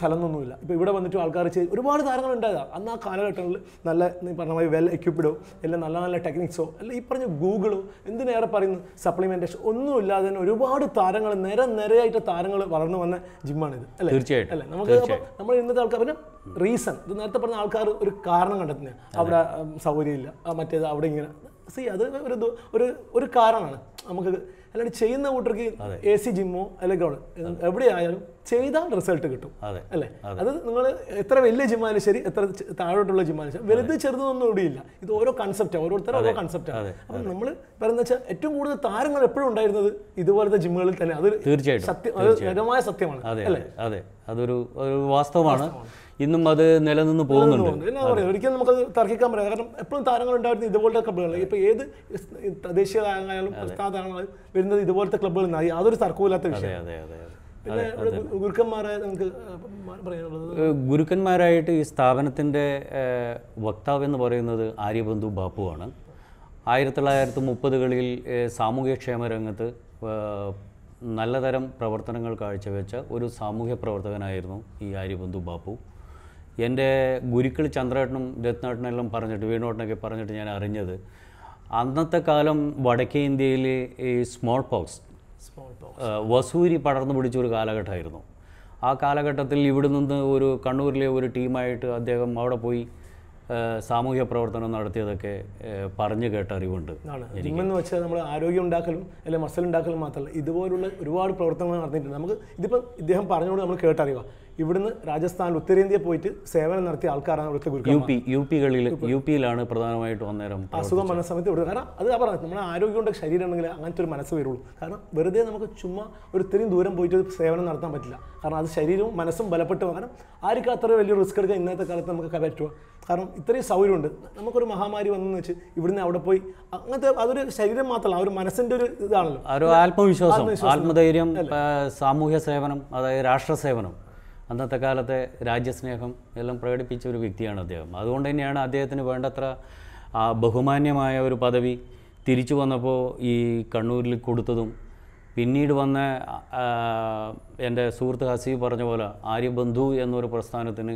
സ്ഥലം ഒന്നുമില്ല ഇപ്പോൾ ഇവിടെ വന്നിട്ട് ആൾക്കാർ ചെയ്ത് ഒരുപാട് താരങ്ങൾ ഉണ്ടായതാണ് അന്ന് ആ കാലഘട്ടങ്ങളിൽ നല്ല നീ പറഞ്ഞ മാതിരി വെൽ എക്യുപ്ഡോ അല്ലെങ്കിൽ നല്ല നല്ല ടെക്നിക്സോ അല്ല ഈ പറഞ്ഞ ഗൂഗിളോ എന്തിനേറെ പറയുന്നു സപ്ലിമെൻറ്റേഷൻ ഒന്നും ഇല്ലാതെ തന്നെ ഒരുപാട് താരങ്ങൾ നിര നിരയായിട്ട് താരങ്ങൾ വളർന്നു വന്ന ജിമ്മാണിത് അല്ലേ തീർച്ചയായിട്ടും അല്ലെ നമുക്ക് നമ്മൾ ഇന്നത്തെ ആൾക്കാർ പിന്നെ റീസൺ ഇത് നേരത്തെ പറഞ്ഞ ആൾക്കാർ ഒരു കാരണം കണ്ടെത്തുന്നത് അവിടെ സൗകര്യമില്ല മറ്റേത് അവിടെ ഇങ്ങനെ സി അത് ഒരു ഒരു ഒരു കാരണമാണ് നമുക്ക് അല്ലാണ്ട് ചെയ്യുന്ന കൂട്ടർക്ക് എ സി ജിമ്മോ അല്ലെങ്കിൽ എവിടെയായാലും ചെയ്താൽ റിസൾട്ട് കിട്ടും അല്ലേ അത് നിങ്ങൾ എത്ര വലിയ ജിമ്മായാലും ശരി എത്ര താഴോട്ടുള്ള ജിമ്മായാലും ശരി വലുത് ചെറുതൊന്നും ഇവിടെയില്ല ഇത് ഓരോ കൺസെപ്റ്റ് ഓരോരുത്തർ ഓരോ ആണ് അപ്പം നമ്മൾ പറയുന്ന വെച്ചാൽ ഏറ്റവും കൂടുതൽ താരങ്ങൾ എപ്പോഴും ഉണ്ടായിരുന്നത് ഇതുപോലത്തെ ജിമ്മുകളിൽ തന്നെ അത് തീർച്ചയായിട്ടും സത്യം അത് സത്യമാണ് അല്ലേ അതെ അതൊരു ഒരു വാസ്തവമാണ് ഇന്നും അത് നിലനിന്ന് പോകുന്നുണ്ട് ഞാൻ പറയാം ഒരിക്കലും നമുക്ക് തർക്കിക്കാൻ പറയാം കാരണം എപ്പോഴും താരങ്ങൾ ഉണ്ടായിരുന്ന ഇതുപോലത്തെ ക്ലബ്ബുകൾ ഇപ്പൊ ഏത് തദ്ദേശീയ താരങ്ങളായാലും സംസ്ഥാന താരങ്ങൾ വരുന്നത് ഇതുപോലത്തെ ക്ലബ്ബുകളിൽ നിന്നായി തർക്കവും ഇല്ലാത്ത വിഷയം പിന്നെ പറയാനുള്ളത് ഗുരുക്കന്മാരായിട്ട് ഈ സ്ഥാപനത്തിൻ്റെ വക്താവ് എന്ന് പറയുന്നത് ആര്യബന്ധു ബാപ്പുവാണ് ആയിരത്തി തൊള്ളായിരത്തി മുപ്പതുകളിൽ സാമൂഹ്യക്ഷേമ രംഗത്ത് നല്ലതരം പ്രവർത്തനങ്ങൾ കാഴ്ചവെച്ച ഒരു സാമൂഹ്യ പ്രവർത്തകനായിരുന്നു ഈ ആര്യബന്ധു ബാപ്പു എൻ്റെ ഗുരുക്കൾ ചന്ദ്രേട്ടനും രത്നേട്ടനെല്ലാം പറഞ്ഞിട്ട് വീണോട്ടനൊക്കെ പറഞ്ഞിട്ട് ഞാൻ അറിഞ്ഞത് അന്നത്തെ കാലം വടക്കേ ഇന്ത്യയിൽ ഈ സ്മോൾ പോക്സ് വസൂരി പടർന്നു പിടിച്ച ഒരു കാലഘട്ടമായിരുന്നു ആ കാലഘട്ടത്തിൽ ഇവിടെ നിന്ന് ഒരു കണ്ണൂരിലെ ഒരു ടീമായിട്ട് അദ്ദേഹം അവിടെ പോയി സാമൂഹ്യ പ്രവർത്തനം നടത്തിയതൊക്കെ പറഞ്ഞു കേട്ട അറിവുണ്ട് ജിമ്മെന്ന് വെച്ചാൽ നമ്മൾ ആരോഗ്യം ഉണ്ടാക്കലും അല്ലെങ്കിൽ മസിൽ ഉണ്ടാക്കലും മാത്രമല്ല ഇതുപോലുള്ള ഒരുപാട് പ്രവർത്തനങ്ങൾ നടന്നിട്ടുണ്ട് നമുക്ക് ഇതിപ്പം ഇദ്ദേഹം പറഞ്ഞുകൊണ്ട് നമ്മൾ കേട്ടറിയുക ഇവിടുന്ന് രാജസ്ഥാനിൽ ഉത്തരേന്ത്യ പോയിട്ട് സേവനം നടത്തിയ ആൾക്കാരാണ് ഇവിടുത്തെ ഗുരുക്കൾ യു പി യു പികളിൽ യു പിയിലാണ് പ്രധാനമായിട്ടും അന്നേരം അസുഖം വന്ന സമയത്ത് ഇവിടെ കാരണം അത് പറഞ്ഞത് നമ്മുടെ ആരോഗ്യം കൊണ്ട് ശരീരം ഉണ്ടെങ്കിൽ അങ്ങനത്തെ ഒരു മനസ്സ് വരുള്ളൂ കാരണം വെറുതെ നമുക്ക് ചുമ്മാ ഒരു ഇത്രയും ദൂരം പോയിട്ട് സേവനം നടത്താൻ പറ്റില്ല കാരണം അത് ശരീരവും മനസ്സും ബലപ്പെട്ട് കാരണം ആർക്കും അത്ര വലിയ റിസ്ക് എടുക്കാൻ ഇന്നത്തെ കാലത്ത് നമുക്ക് പറ്റുമോ കാരണം ഇത്രയും സൗകര്യമുണ്ട് നമുക്കൊരു മഹാമാരി വന്നെന്ന് വെച്ച് ഇവിടുന്ന് അവിടെ പോയി അങ്ങനത്തെ അതൊരു ശരീരം മാത്രമല്ല ഒരു മനസ്സിന്റെ ഒരു ഇതാണല്ലോ ഒരു ആത്മവിശ്വാസം ആത്മധൈര്യം സാമൂഹ്യ സേവനം അതായത് രാഷ്ട്ര സേവനം അന്നത്തെ കാലത്തെ രാജ്യസ്നേഹം എല്ലാം പ്രകടിപ്പിച്ച ഒരു വ്യക്തിയാണ് അദ്ദേഹം അതുകൊണ്ട് തന്നെയാണ് അദ്ദേഹത്തിന് വേണ്ടത്ര ബഹുമാന്യമായ ഒരു പദവി തിരിച്ചു വന്നപ്പോൾ ഈ കണ്ണൂരിൽ കൊടുത്തതും പിന്നീട് വന്ന എൻ്റെ സുഹൃത്ത് ഹസീബ് പറഞ്ഞ പോലെ ആര്യബന്ധു എന്നൊരു പ്രസ്ഥാനത്തിന്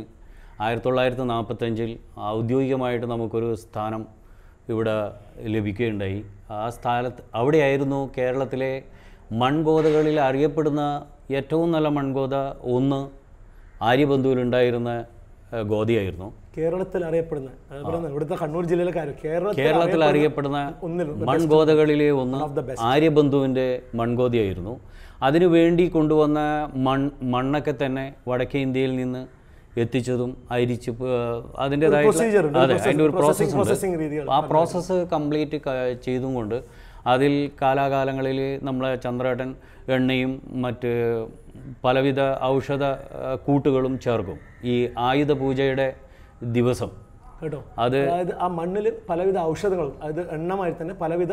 ആയിരത്തി തൊള്ളായിരത്തി നാൽപ്പത്തഞ്ചിൽ ഔദ്യോഗികമായിട്ട് നമുക്കൊരു സ്ഥാനം ഇവിടെ ലഭിക്കുകയുണ്ടായി ആ സ്ഥാനത്ത് അവിടെയായിരുന്നു കേരളത്തിലെ മൺഗോതകളിൽ അറിയപ്പെടുന്ന ഏറ്റവും നല്ല മൺഗോത ഒന്ന് ആര്യബന്ധുവിലുണ്ടായിരുന്ന ഗോതിയായിരുന്നു കേരളത്തിൽ അറിയപ്പെടുന്ന ഇവിടുത്തെ കണ്ണൂർ ജില്ലയിലെ കാര്യം കേരളത്തിൽ അറിയപ്പെടുന്ന മൺഗോതകളിലെ ഒന്ന് ആര്യബന്ധുവിൻ്റെ മൺഗോതിയായിരുന്നു അതിനു വേണ്ടി കൊണ്ടുവന്ന മൺ മണ്ണൊക്കെ തന്നെ വടക്കേ ഇന്ത്യയിൽ നിന്ന് എത്തിച്ചതും അരിച്ച് അതിൻ്റെതായ അതെ അതിൻ്റെ ഒരു പ്രോസസ്സ് ആ പ്രോസസ്സ് കംപ്ലീറ്റ് ചെയ്തും കൊണ്ട് അതിൽ കാലാകാലങ്ങളിൽ നമ്മളെ ചന്ദ്രേട്ടൻ എണ്ണയും മറ്റ് പലവിധ ഔഷധ കൂട്ടുകളും ചേർക്കും ഈ ആയുധ പൂജയുടെ ദിവസം കേട്ടോ അത് അതായത് ആ മണ്ണിൽ പലവിധ ഔഷധങ്ങൾ അതായത് എണ്ണമായി തന്നെ പലവിധ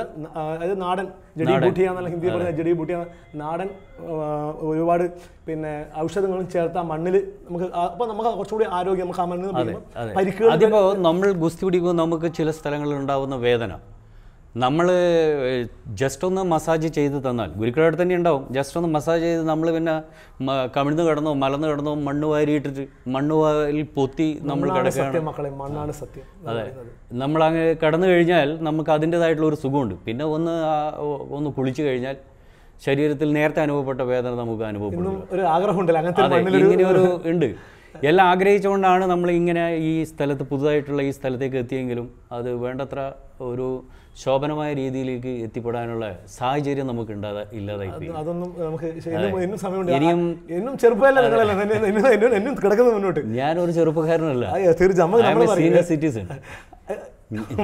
അതായത് നാടൻ ജഡി ബൂട്ടിയാന്നല്ല ഹിന്ദി പറയുന്ന ജഡി ബൂട്ടിയ നാടൻ ഒരുപാട് പിന്നെ ഔഷധങ്ങളും ചേർത്ത് ആ മണ്ണിൽ നമുക്ക് അപ്പൊ നമുക്ക് കുറച്ചുകൂടി ആരോഗ്യം നമുക്ക് ആ മണ്ണിൽ അതിപ്പോൾ നമ്മൾ ഗുസ്തി പിടിക്കുമ്പോൾ നമുക്ക് ചില സ്ഥലങ്ങളിൽ ഉണ്ടാവുന്ന വേദന നമ്മൾ ജസ്റ്റ് ഒന്ന് മസാജ് ചെയ്ത് തന്നാൽ ഗുരുക്കളവിടെ തന്നെ ഉണ്ടാവും ജസ്റ്റ് ഒന്ന് മസാജ് ചെയ്ത് നമ്മൾ പിന്നെ കമിഴ്ന്ന് കിടന്നോ മലന്ന് കിടന്നോ മണ്ണ് വാരിയിട്ടിട്ട് മണ്ണ് വാരി പൊത്തി നമ്മൾ കിടക്കുകയാണ് അതെ നമ്മൾ അങ്ങ് കിടന്നു കഴിഞ്ഞാൽ നമുക്ക് അതിൻ്റെതായിട്ടുള്ള ഒരു സുഖമുണ്ട് പിന്നെ ഒന്ന് ഒന്ന് കുളിച്ചു കഴിഞ്ഞാൽ ശരീരത്തിൽ നേരത്തെ അനുഭവപ്പെട്ട വേദന നമുക്ക് അനുഭവപ്പെടുന്നു ഇങ്ങനെ ഒരു ഉണ്ട് എല്ലാം ആഗ്രഹിച്ചുകൊണ്ടാണ് നമ്മൾ ഇങ്ങനെ ഈ സ്ഥലത്ത് പുതുതായിട്ടുള്ള ഈ സ്ഥലത്തേക്ക് എത്തിയെങ്കിലും അത് വേണ്ടത്ര ഒരു ശോഭനമായ രീതിയിലേക്ക് എത്തിപ്പെടാനുള്ള സാഹചര്യം നമുക്ക് ഇല്ലാതായി അതൊന്നും നമുക്ക് ഇനിയും സമയമുണ്ട് ഇനിയും എന്നും ചെറുപ്പമല്ല എന്നും കിടക്കുന്നത് മുന്നോട്ട് ഞാനൊരു ചെറുപ്പക്കാരനല്ല senior citizen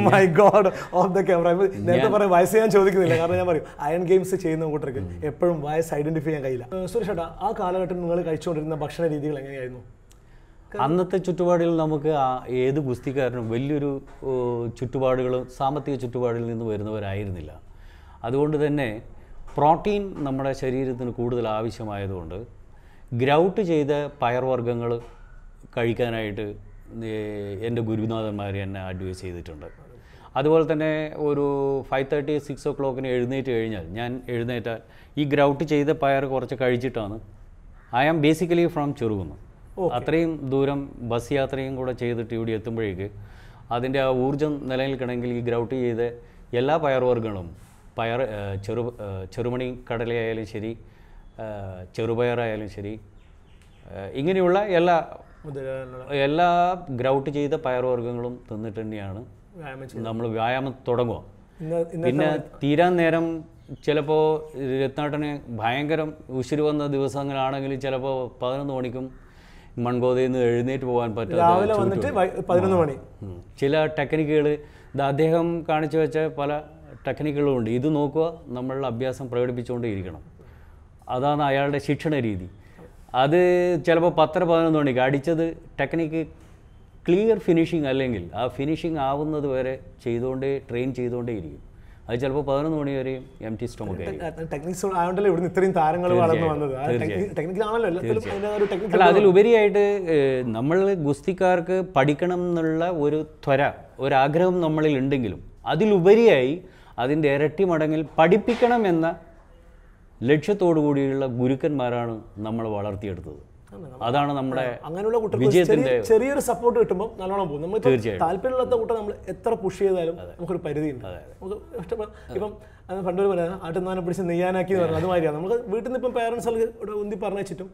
my God of the camera നേരത്തെ പറയും വയസ്സ് ഞാൻ ചോദിക്കുന്നില്ല കാരണം ഞാൻ പറയും അയൺ ഗെയിംസ് ചെയ്യുന്ന കൂട്ടർക്ക് എപ്പോഴും വയസ്സ് ഐഡന്റിഫൈ ചെയ്യാൻ കഴിയില്ല സുരേഷ് ആ കാലഘട്ടം നിങ്ങൾ കഴിച്ചുകൊണ്ടിരുന്ന ഭക്ഷണ രീതികൾ എങ്ങനെയായിരുന്നു അന്നത്തെ ചുറ്റുപാടിൽ നമുക്ക് ഏത് ഗുസ്തിക്കാരനും വലിയൊരു ചുറ്റുപാടുകളും സാമ്പത്തിക ചുറ്റുപാടിൽ നിന്ന് വരുന്നവരായിരുന്നില്ല അതുകൊണ്ട് തന്നെ പ്രോട്ടീൻ നമ്മുടെ ശരീരത്തിന് കൂടുതൽ ആവശ്യമായതുകൊണ്ട് ഗ്രൗട്ട് ചെയ്ത പയർവർഗ്ഗങ്ങൾ കഴിക്കാനായിട്ട് എൻ്റെ ഗുരുനാഥന്മാർ എന്നെ അഡ്വൈസ് ചെയ്തിട്ടുണ്ട് അതുപോലെ തന്നെ ഒരു ഫൈവ് തേർട്ടി സിക്സ് ഒ ക്ലോക്കിന് എഴുന്നേറ്റ് കഴിഞ്ഞാൽ ഞാൻ എഴുന്നേറ്റാൽ ഈ ഗ്രൗട്ട് ചെയ്ത പയർ കുറച്ച് കഴിച്ചിട്ടാണ് I am basically from Cherukunnu അത്രയും ദൂരം ബസ് യാത്രയും കൂടെ ചെയ്തിട്ട് ഇവിടെ എത്തുമ്പോഴേക്ക് അതിൻ്റെ ആ ഊർജ്ജം നിലനിൽക്കണമെങ്കിൽ ഈ ഗ്രൗട്ട് ചെയ്ത എല്ലാ പയർവർഗ്ഗങ്ങളും പയർ ചെറു ചെറുമണി കടലയായാലും ശരി ചെറുപയറായാലും ശരി ഇങ്ങനെയുള്ള എല്ലാ എല്ലാ ഗ്രൗട്ട് ചെയ്ത പയർവർഗ്ഗങ്ങളും തിന്നിട്ട് തന്നെയാണ് നമ്മൾ വ്യായാമം തുടങ്ങുക പിന്നെ തീരാൻ നേരം ചിലപ്പോൾ രത്നാട്ടന് ഭയങ്കരം ഉശിരി വന്ന ദിവസങ്ങളാണെങ്കിൽ ചിലപ്പോൾ പതിനൊന്ന് മണിക്കും മൺകോതയിൽ നിന്ന് എഴുന്നേറ്റ് പോകാൻ പറ്റും രാവിലെ വന്നിട്ട് പതിനൊന്ന് മണി ചില ടെക്നിക്കുകൾ ഇത് അദ്ദേഹം കാണിച്ചു വെച്ച പല ഉണ്ട് ഇത് നോക്കുക നമ്മളുടെ അഭ്യാസം ഇരിക്കണം അതാണ് അയാളുടെ ശിക്ഷണ രീതി അത് ചിലപ്പോൾ പത്തര പതിനൊന്ന് മണിക്ക് അടിച്ചത് ടെക്നിക്ക് ക്ലിയർ ഫിനിഷിംഗ് അല്ലെങ്കിൽ ആ ഫിനിഷിംഗ് ആവുന്നത് വരെ ചെയ്തുകൊണ്ടേ ട്രെയിൻ ചെയ്തുകൊണ്ടേയിരിക്കും അത് ചിലപ്പോൾ പതിനൊന്ന് മണി വരെ എം ടി സ്റ്റോമക്ക് ടെക്നിക്സ് ആയതുകൊണ്ടല്ലേ ഇവിടുന്ന് ഇത്രയും താരങ്ങൾ വളർന്നു വന്നത് അല്ല അതിലുപരിയായിട്ട് നമ്മൾ ഗുസ്തിക്കാർക്ക് പഠിക്കണം എന്നുള്ള ഒരു ത്വര ഒരാഗ്രഹം നമ്മളിൽ ഉണ്ടെങ്കിലും അതിലുപരിയായി അതിൻ്റെ ഇരട്ടി മടങ്ങിൽ പഠിപ്പിക്കണം എന്ന ലക്ഷ്യത്തോടു കൂടിയുള്ള ഗുരുക്കന്മാരാണ് നമ്മൾ വളർത്തിയെടുത്തത് അതാണ് നമ്മുടെ അങ്ങനെയുള്ള കുട്ടികൾ ചെറിയൊരു സപ്പോർട്ട് കിട്ടുമ്പോൾ നല്ലോണം പോകും നമ്മൾ താല്പര്യമില്ലാത്ത കൂട്ടം നമ്മൾ എത്ര പുഷ് ചെയ്താലും നമുക്കൊരു പരിധി ഉണ്ട് ഇപ്പം അത് പണ്ടൊരു പറയാം ആട്ടുന്നാനെ പിടിച്ച് നെയ്യാനാക്കി എന്ന് അതുമാതിരിയാണ് നമുക്ക് വീട്ടിൽ നിന്ന് ഇപ്പം പേരൻസ് ഉന്തി പറഞ്ഞു വെച്ചിട്ടും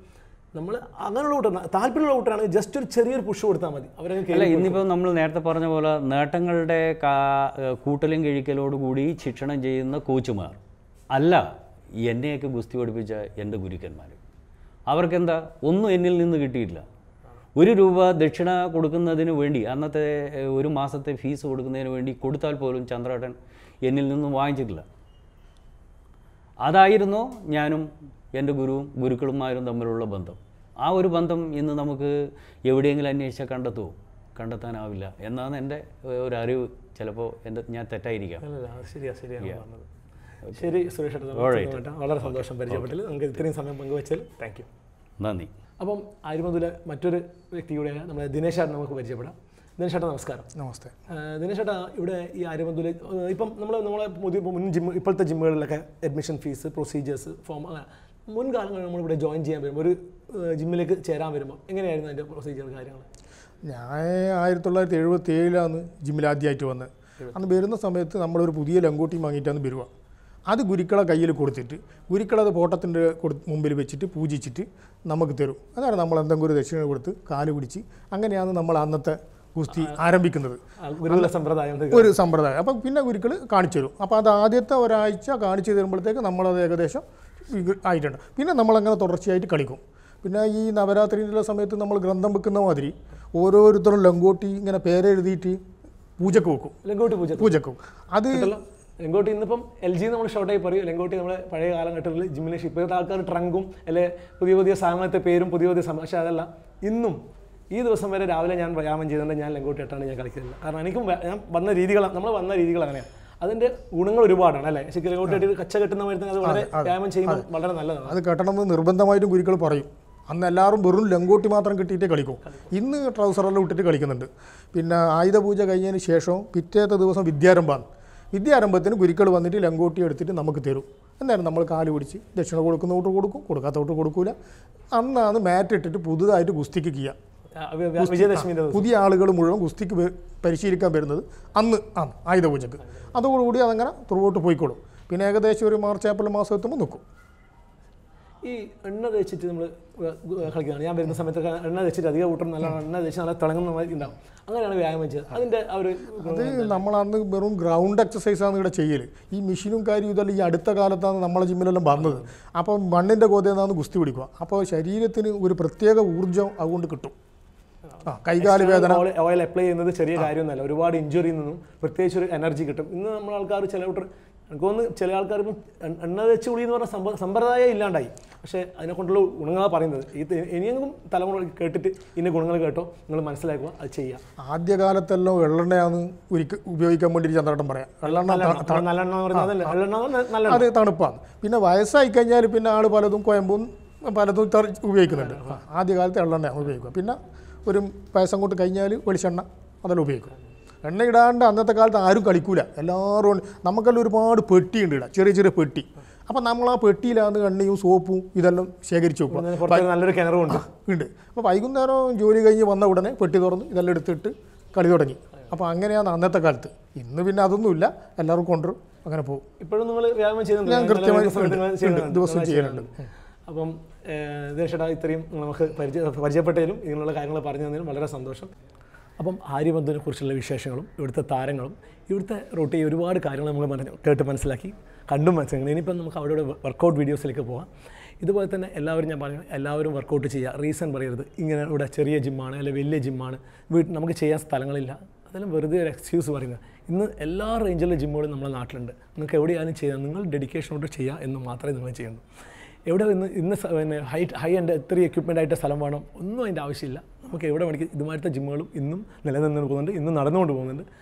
നമ്മൾ അങ്ങനെയുള്ള കൂട്ടം താല്പര്യമുള്ള കൂട്ടാണ് ജസ്റ്റ് ഒരു ചെറിയൊരു പുഷ് കൊടുത്താൽ മതി അവരങ്ങ് അല്ല ഇന്നിപ്പോൾ നമ്മൾ നേരത്തെ പറഞ്ഞ പോലെ നേട്ടങ്ങളുടെ കൂട്ടലും കിഴിക്കലോടുകൂടി ശിക്ഷണം ചെയ്യുന്ന കോച്ചുമാർ അല്ല എന്നെയൊക്കെ ഗുസ്തി പഠിപ്പിച്ച എൻ്റെ ഗുരുക്കന്മാർ അവർക്കെന്താ ഒന്നും എന്നിൽ നിന്ന് കിട്ടിയിട്ടില്ല ഒരു രൂപ ദക്ഷിണ കൊടുക്കുന്നതിന് വേണ്ടി അന്നത്തെ ഒരു മാസത്തെ ഫീസ് കൊടുക്കുന്നതിന് വേണ്ടി കൊടുത്താൽ പോലും ചന്ദ്രേട്ടൻ എന്നിൽ നിന്നും വാങ്ങിച്ചിട്ടില്ല അതായിരുന്നു ഞാനും എൻ്റെ ഗുരുവും ഗുരുക്കളുമാരും തമ്മിലുള്ള ബന്ധം ആ ഒരു ബന്ധം ഇന്ന് നമുക്ക് എവിടെയെങ്കിലും അന്വേഷിച്ചാൽ കണ്ടെത്തുമോ കണ്ടെത്താനാവില്ല എന്നാണ് എൻ്റെ ഒരു അറിവ് ചിലപ്പോൾ എൻ്റെ ഞാൻ തെറ്റായിരിക്കാം ശരിയാ ശരിയാണ് ശരി സുരേഷ് വളരെ സന്തോഷം പരിചയപ്പെട്ടത് നമുക്ക് ഇത്രയും സമയം പങ്കുവച്ചാൽ താങ്ക് യു നന്ദി അപ്പം ആര്യമുതൽ മറ്റൊരു വ്യക്തിയുടെ നമ്മുടെ ദിനേശ് നമുക്ക് പരിചയപ്പെടാം ദിനേശ് ചേട്ടാ നമസ്കാരം നമസ്തേ ദിനേശ് ചേട്ടാ ഇവിടെ ഈ ആര്യബന്ധുവിൽ ഇപ്പം നമ്മൾ നമ്മളെ പുതിയ മുൻ ജിമ്മ് ഇപ്പോഴത്തെ ജിമ്മുകളിലൊക്കെ അഡ്മിഷൻ ഫീസ് പ്രൊസീജിയേഴ്സ് ഫോം അങ്ങനെ മുൻകാലങ്ങളിൽ നമ്മളിവിടെ ജോയിൻ ചെയ്യാൻ വരുമ്പോൾ ഒരു ജിമ്മിലേക്ക് ചേരാൻ വരുമ്പോൾ എങ്ങനെയായിരുന്നു അതിൻ്റെ പ്രൊസീജിയർ കാര്യങ്ങൾ ഞാൻ ആയിരത്തി തൊള്ളായിരത്തി എഴുപത്തി ഏഴിലാണ് ജിമ്മിൽ ആദ്യമായിട്ട് വന്നത് അന്ന് വരുന്ന സമയത്ത് നമ്മളൊരു പുതിയ ലങ്കോട്ടി വാങ്ങിയിട്ടാണ് വരുക അത് ഗുരുക്കളെ കയ്യിൽ കൊടുത്തിട്ട് ഗുരുക്കളത് പോട്ടത്തിൻ്റെ മുമ്പിൽ വെച്ചിട്ട് പൂജിച്ചിട്ട് നമുക്ക് തരും അതാണ് നമ്മൾ എന്തെങ്കിലും ഒരു ദക്ഷിണ കൊടുത്ത് കാല് പിടിച്ച് അങ്ങനെയാണ് നമ്മൾ അന്നത്തെ ഗുസ്തി ആരംഭിക്കുന്നത് സമ്പ്രദായം ഒരു സമ്പ്രദായം അപ്പം പിന്നെ ഗുരുക്കൾ കാണിച്ചു തരും അപ്പോൾ അത് ആദ്യത്തെ ഒരാഴ്ച കാണിച്ചു തരുമ്പോഴത്തേക്ക് നമ്മളത് ഏകദേശം ആയിട്ടുണ്ട് പിന്നെ നമ്മളങ്ങനെ തുടർച്ചയായിട്ട് കളിക്കും പിന്നെ ഈ നവരാത്രിൻ്റെ സമയത്ത് നമ്മൾ ഗ്രന്ഥം വെക്കുന്ന മാതിരി ഓരോരുത്തരും ലങ്കോട്ടി ഇങ്ങനെ പേരെഴുതിയിട്ട് പൂജക്ക് വെക്കും ലങ്കോട്ടി പൂജ പൂജക്കും അത് ലെങ്കോട്ടി ഇന്നിപ്പം എൽ ജി നമ്മൾ ഷോർട്ടായി പറയും ലെങ്കോട്ടി നമ്മൾ പഴയ കാലഘട്ടത്തിൽ ജിമ്മിലെ ഇപ്പോഴത്തെ ആൾക്കാർ ട്രങ്കും അല്ലെ പുതിയ പുതിയ സാധനത്തെ പേരും പുതിയ പുതിയ പക്ഷേ അതല്ല ഇന്നും ഈ ദിവസം വരെ രാവിലെ ഞാൻ വ്യായാമം ചെയ്തുകൊണ്ട് ഞാൻ ലെങ്കോട്ടി ഇട്ടാണ് ഞാൻ കളിക്കുന്നത് കാരണം എനിക്കും ഞാൻ വന്ന രീതികളാണ് നമ്മൾ വന്ന രീതികൾ അങ്ങനെയാണ് അതിന്റെ ഗുണങ്ങൾ ഒരുപാടാണ് അല്ലേ ശരിക്കും ലെങ്കോട്ടി ഇട്ട് കച്ച കെട്ടുന്ന മരുന്ന് അത് വളരെ വ്യായാമം ചെയ്യുമ്പോൾ വളരെ നല്ലതാണ് അത് കെട്ടണമെന്ന് നിർബന്ധമായിട്ടും ഗുരുക്കൾ പറയും അന്ന് എല്ലാവരും വെറും ലെങ്കോട്ടി മാത്രം കിട്ടിയിട്ടേ കളിക്കും ഇന്ന് ട്രൗസറെല്ലാം ഇട്ടിട്ട് കളിക്കുന്നുണ്ട് പിന്നെ ആയുധപൂജ കഴിഞ്ഞതിന് ശേഷവും പിറ്റേത്തെ ദിവസം വിദ്യാരംഭമാണ് വിദ്യാരംഭത്തിന് ഗുരുക്കൾ വന്നിട്ട് ലങ്കോട്ടി എടുത്തിട്ട് നമുക്ക് തരും എന്തായാലും നമ്മൾ കാല് പിടിച്ച് ദക്ഷിണ കൊടുക്കുന്നവോട്ട് കൊടുക്കും കൊടുക്കാത്തവോട്ട് കൊടുക്കൂല അന്നാണ് മാറ്റ് ഇട്ടിട്ട് പുതുതായിട്ട് ഗുസ്തിക്ക് ചെയ്യുക വിജയദശമി പുതിയ ആളുകൾ മുഴുവൻ ഗുസ്തിക്ക് പരിശീലിക്കാൻ വരുന്നത് അന്ന് ആണ് ആയുധപൂജക്ക് അതോടുകൂടി അതങ്ങനെ തുറവോട്ട് പോയിക്കോളും പിന്നെ ഏകദേശം ഒരു മാർച്ച് ഏപ്രിൽ മാസം എത്തുമ്പോൾ നിൽക്കും ഈ എണ്ണ തേച്ചിട്ട് നമ്മൾ കളിക്കുന്നതാണ് ഞാൻ വരുന്ന സമയത്ത് എണ്ണ തേച്ചിട്ട് അധികം കൂട്ടം നല്ല എണ്ണ തേച്ച് നല്ല തിളങ്ങുന്ന മാതിരി ഉണ്ടാവും അങ്ങനെയാണ് വ്യായാമം ചെയ്യുന്നത് അതിൻ്റെ അവർ അത് നമ്മൾ അന്ന് വെറും ഗ്രൗണ്ട് എക്സസൈസ് ആണ് ഇവിടെ ചെയ്യൽ ഈ മെഷീനും കാര്യം ഇതല്ല ഈ അടുത്ത കാലത്താണ് നമ്മളെ ജിമ്മിലെല്ലാം വന്നത് അപ്പോൾ മണ്ണിൻ്റെ ഗോതയെന്നാണ് ഗുസ്തി പിടിക്കുക അപ്പോൾ ശരീരത്തിന് ഒരു പ്രത്യേക ഊർജ്ജം അതുകൊണ്ട് കിട്ടും കൈകാലി വേദന ഓയിൽ അപ്ലൈ ചെയ്യുന്നത് ചെറിയ കാര്യമൊന്നുമല്ല ഒരുപാട് ഇഞ്ചുറിയിൽ നിന്നും പ്രത്യേകിച്ച് ഒരു എനർജി കിട്ടും ഇന്ന് നമ്മൾ ആൾക്കാർ ചില എനിക്ക് തോന്നുന്നു ചില ആൾക്കാർ ഇപ്പം എണ്ണ വെച്ച് എന്ന് പറഞ്ഞ സമ്പ്രദായം ഇല്ലാണ്ടായി പക്ഷേ അതിനെ കൊണ്ടുള്ള ഗുണങ്ങളാണ് പറയുന്നത് ഈ ഇനിയെങ്കിലും തലമുറ കേട്ടിട്ട് ഇന്ന ഗുണങ്ങൾ കേട്ടോ നിങ്ങൾ മനസ്സിലാക്കുക അത് ചെയ്യുക ആദ്യകാലത്തെല്ലാം വെള്ളെണ്ണയാന്ന് ഒരിക്കൽ ഉപയോഗിക്കാൻ വേണ്ടി ചന്ദ്രട്ടം പറയാം വെള്ളെണ്ണ അത് തണുപ്പാണ് പിന്നെ വയസ്സായി കഴിഞ്ഞാൽ പിന്നെ ആൾ പലതും കോയമ്പും പലതും ഉപയോഗിക്കുന്നുണ്ട് ആദ്യകാലത്ത് എള്ളെണ്ണയാണ് ഉപയോഗിക്കുക പിന്നെ ഒരു പായസം കൊണ്ട് കഴിഞ്ഞാൽ വെളിച്ചെണ്ണ അതെല്ലാം ഉപയോഗിക്കും എണ്ണ ഇടാണ്ട് അന്നത്തെ കാലത്ത് ആരും കളിക്കൂല എല്ലാവരും നമുക്കെല്ലാം ഒരുപാട് ഉണ്ട് ഇടാം ചെറിയ ചെറിയ പെട്ടി അപ്പോൾ നമ്മൾ ആ പെട്ടിയിലാന്ന് കണ്ണിയും സോപ്പും ഇതെല്ലാം ശേഖരിച്ച് വെക്കുക നല്ലൊരു കിണറുണ്ട് ഉണ്ട് അപ്പോൾ വൈകുന്നേരം ജോലി കഴിഞ്ഞ് വന്ന ഉടനെ പെട്ടി തുറന്ന് ഇതെല്ലാം എടുത്തിട്ട് കളി തുടങ്ങി അപ്പോൾ അങ്ങനെയാണ് അന്നത്തെ കാലത്ത് ഇന്ന് പിന്നെ അതൊന്നുമില്ല എല്ലാവരും കൊണ്ടുവരും അങ്ങനെ പോകും ഇപ്പോഴും നിങ്ങൾ വ്യായാമം ചെയ്യുന്നുണ്ട് ഞാൻ കൃത്യമായി ദിവസം ചെയ്യാനുണ്ട് അപ്പം ദേശടാ ഇത്രയും നമുക്ക് പരിചയ പരിചയപ്പെട്ടതിലും ഇങ്ങനെയുള്ള കാര്യങ്ങൾ പറഞ്ഞു തന്നതിലും വളരെ സന്തോഷം അപ്പം ആര്യബന്ധുവിനെ കുറിച്ചുള്ള വിശേഷങ്ങളും ഇവിടുത്തെ താരങ്ങളും ഇവിടുത്തെ റൂട്ടിൽ ഒരുപാട് കാര്യങ്ങൾ നമ്മൾ കേട്ട് മനസ്സിലാക്കി കണ്ടും മനസ്സിലാക്കണം ഇനിയിപ്പം നമുക്ക് അവിടെ വർക്കൗട്ട് വീഡിയോസിലേക്ക് പോകാം ഇതുപോലെ തന്നെ എല്ലാവരും ഞാൻ പറഞ്ഞു എല്ലാവരും വർക്കൗട്ട് ചെയ്യുക റീസൺ പറയരുത് ഇങ്ങനെ ഇവിടെ ചെറിയ ജിമ്മാണ് അല്ലെങ്കിൽ വലിയ ജിമ്മാണ് വീട്ടിൽ നമുക്ക് ചെയ്യാൻ സ്ഥലങ്ങളില്ല അതെല്ലാം വെറുതെ ഒരു എക്സ്ക്യൂസ് പറയുന്നത് ഇന്ന് എല്ലാ റേഞ്ചിലെ ജിമ്മുകളും നമ്മുടെ നാട്ടിലുണ്ട് നിങ്ങൾക്ക് എവിടെയാണ് ചെയ്യാം നിങ്ങൾ ഡെഡിക്കേഷനോട് ചെയ്യുക എന്ന് മാത്രമേ നിങ്ങൾ ചെയ്യുന്നു എവിടെ ഇന്ന് ഇന്ന് പിന്നെ ഹൈ ഹൈ ആൻഡ് എത്ര എക്യുപ്മെൻ്റ് ആയിട്ട് സ്ഥലം വേണം ഒന്നും അതിൻ്റെ ആവശ്യമില്ല നമുക്ക് എവിടെ വേണമെങ്കിൽ ഇതുമായിട്ട് ജിമ്മുകളും ഇന്നും നിലനിന്ന് പോകുന്നുണ്ട് ഇന്നും നടന്നുകൊണ്ട് പോകുന്നുണ്ട്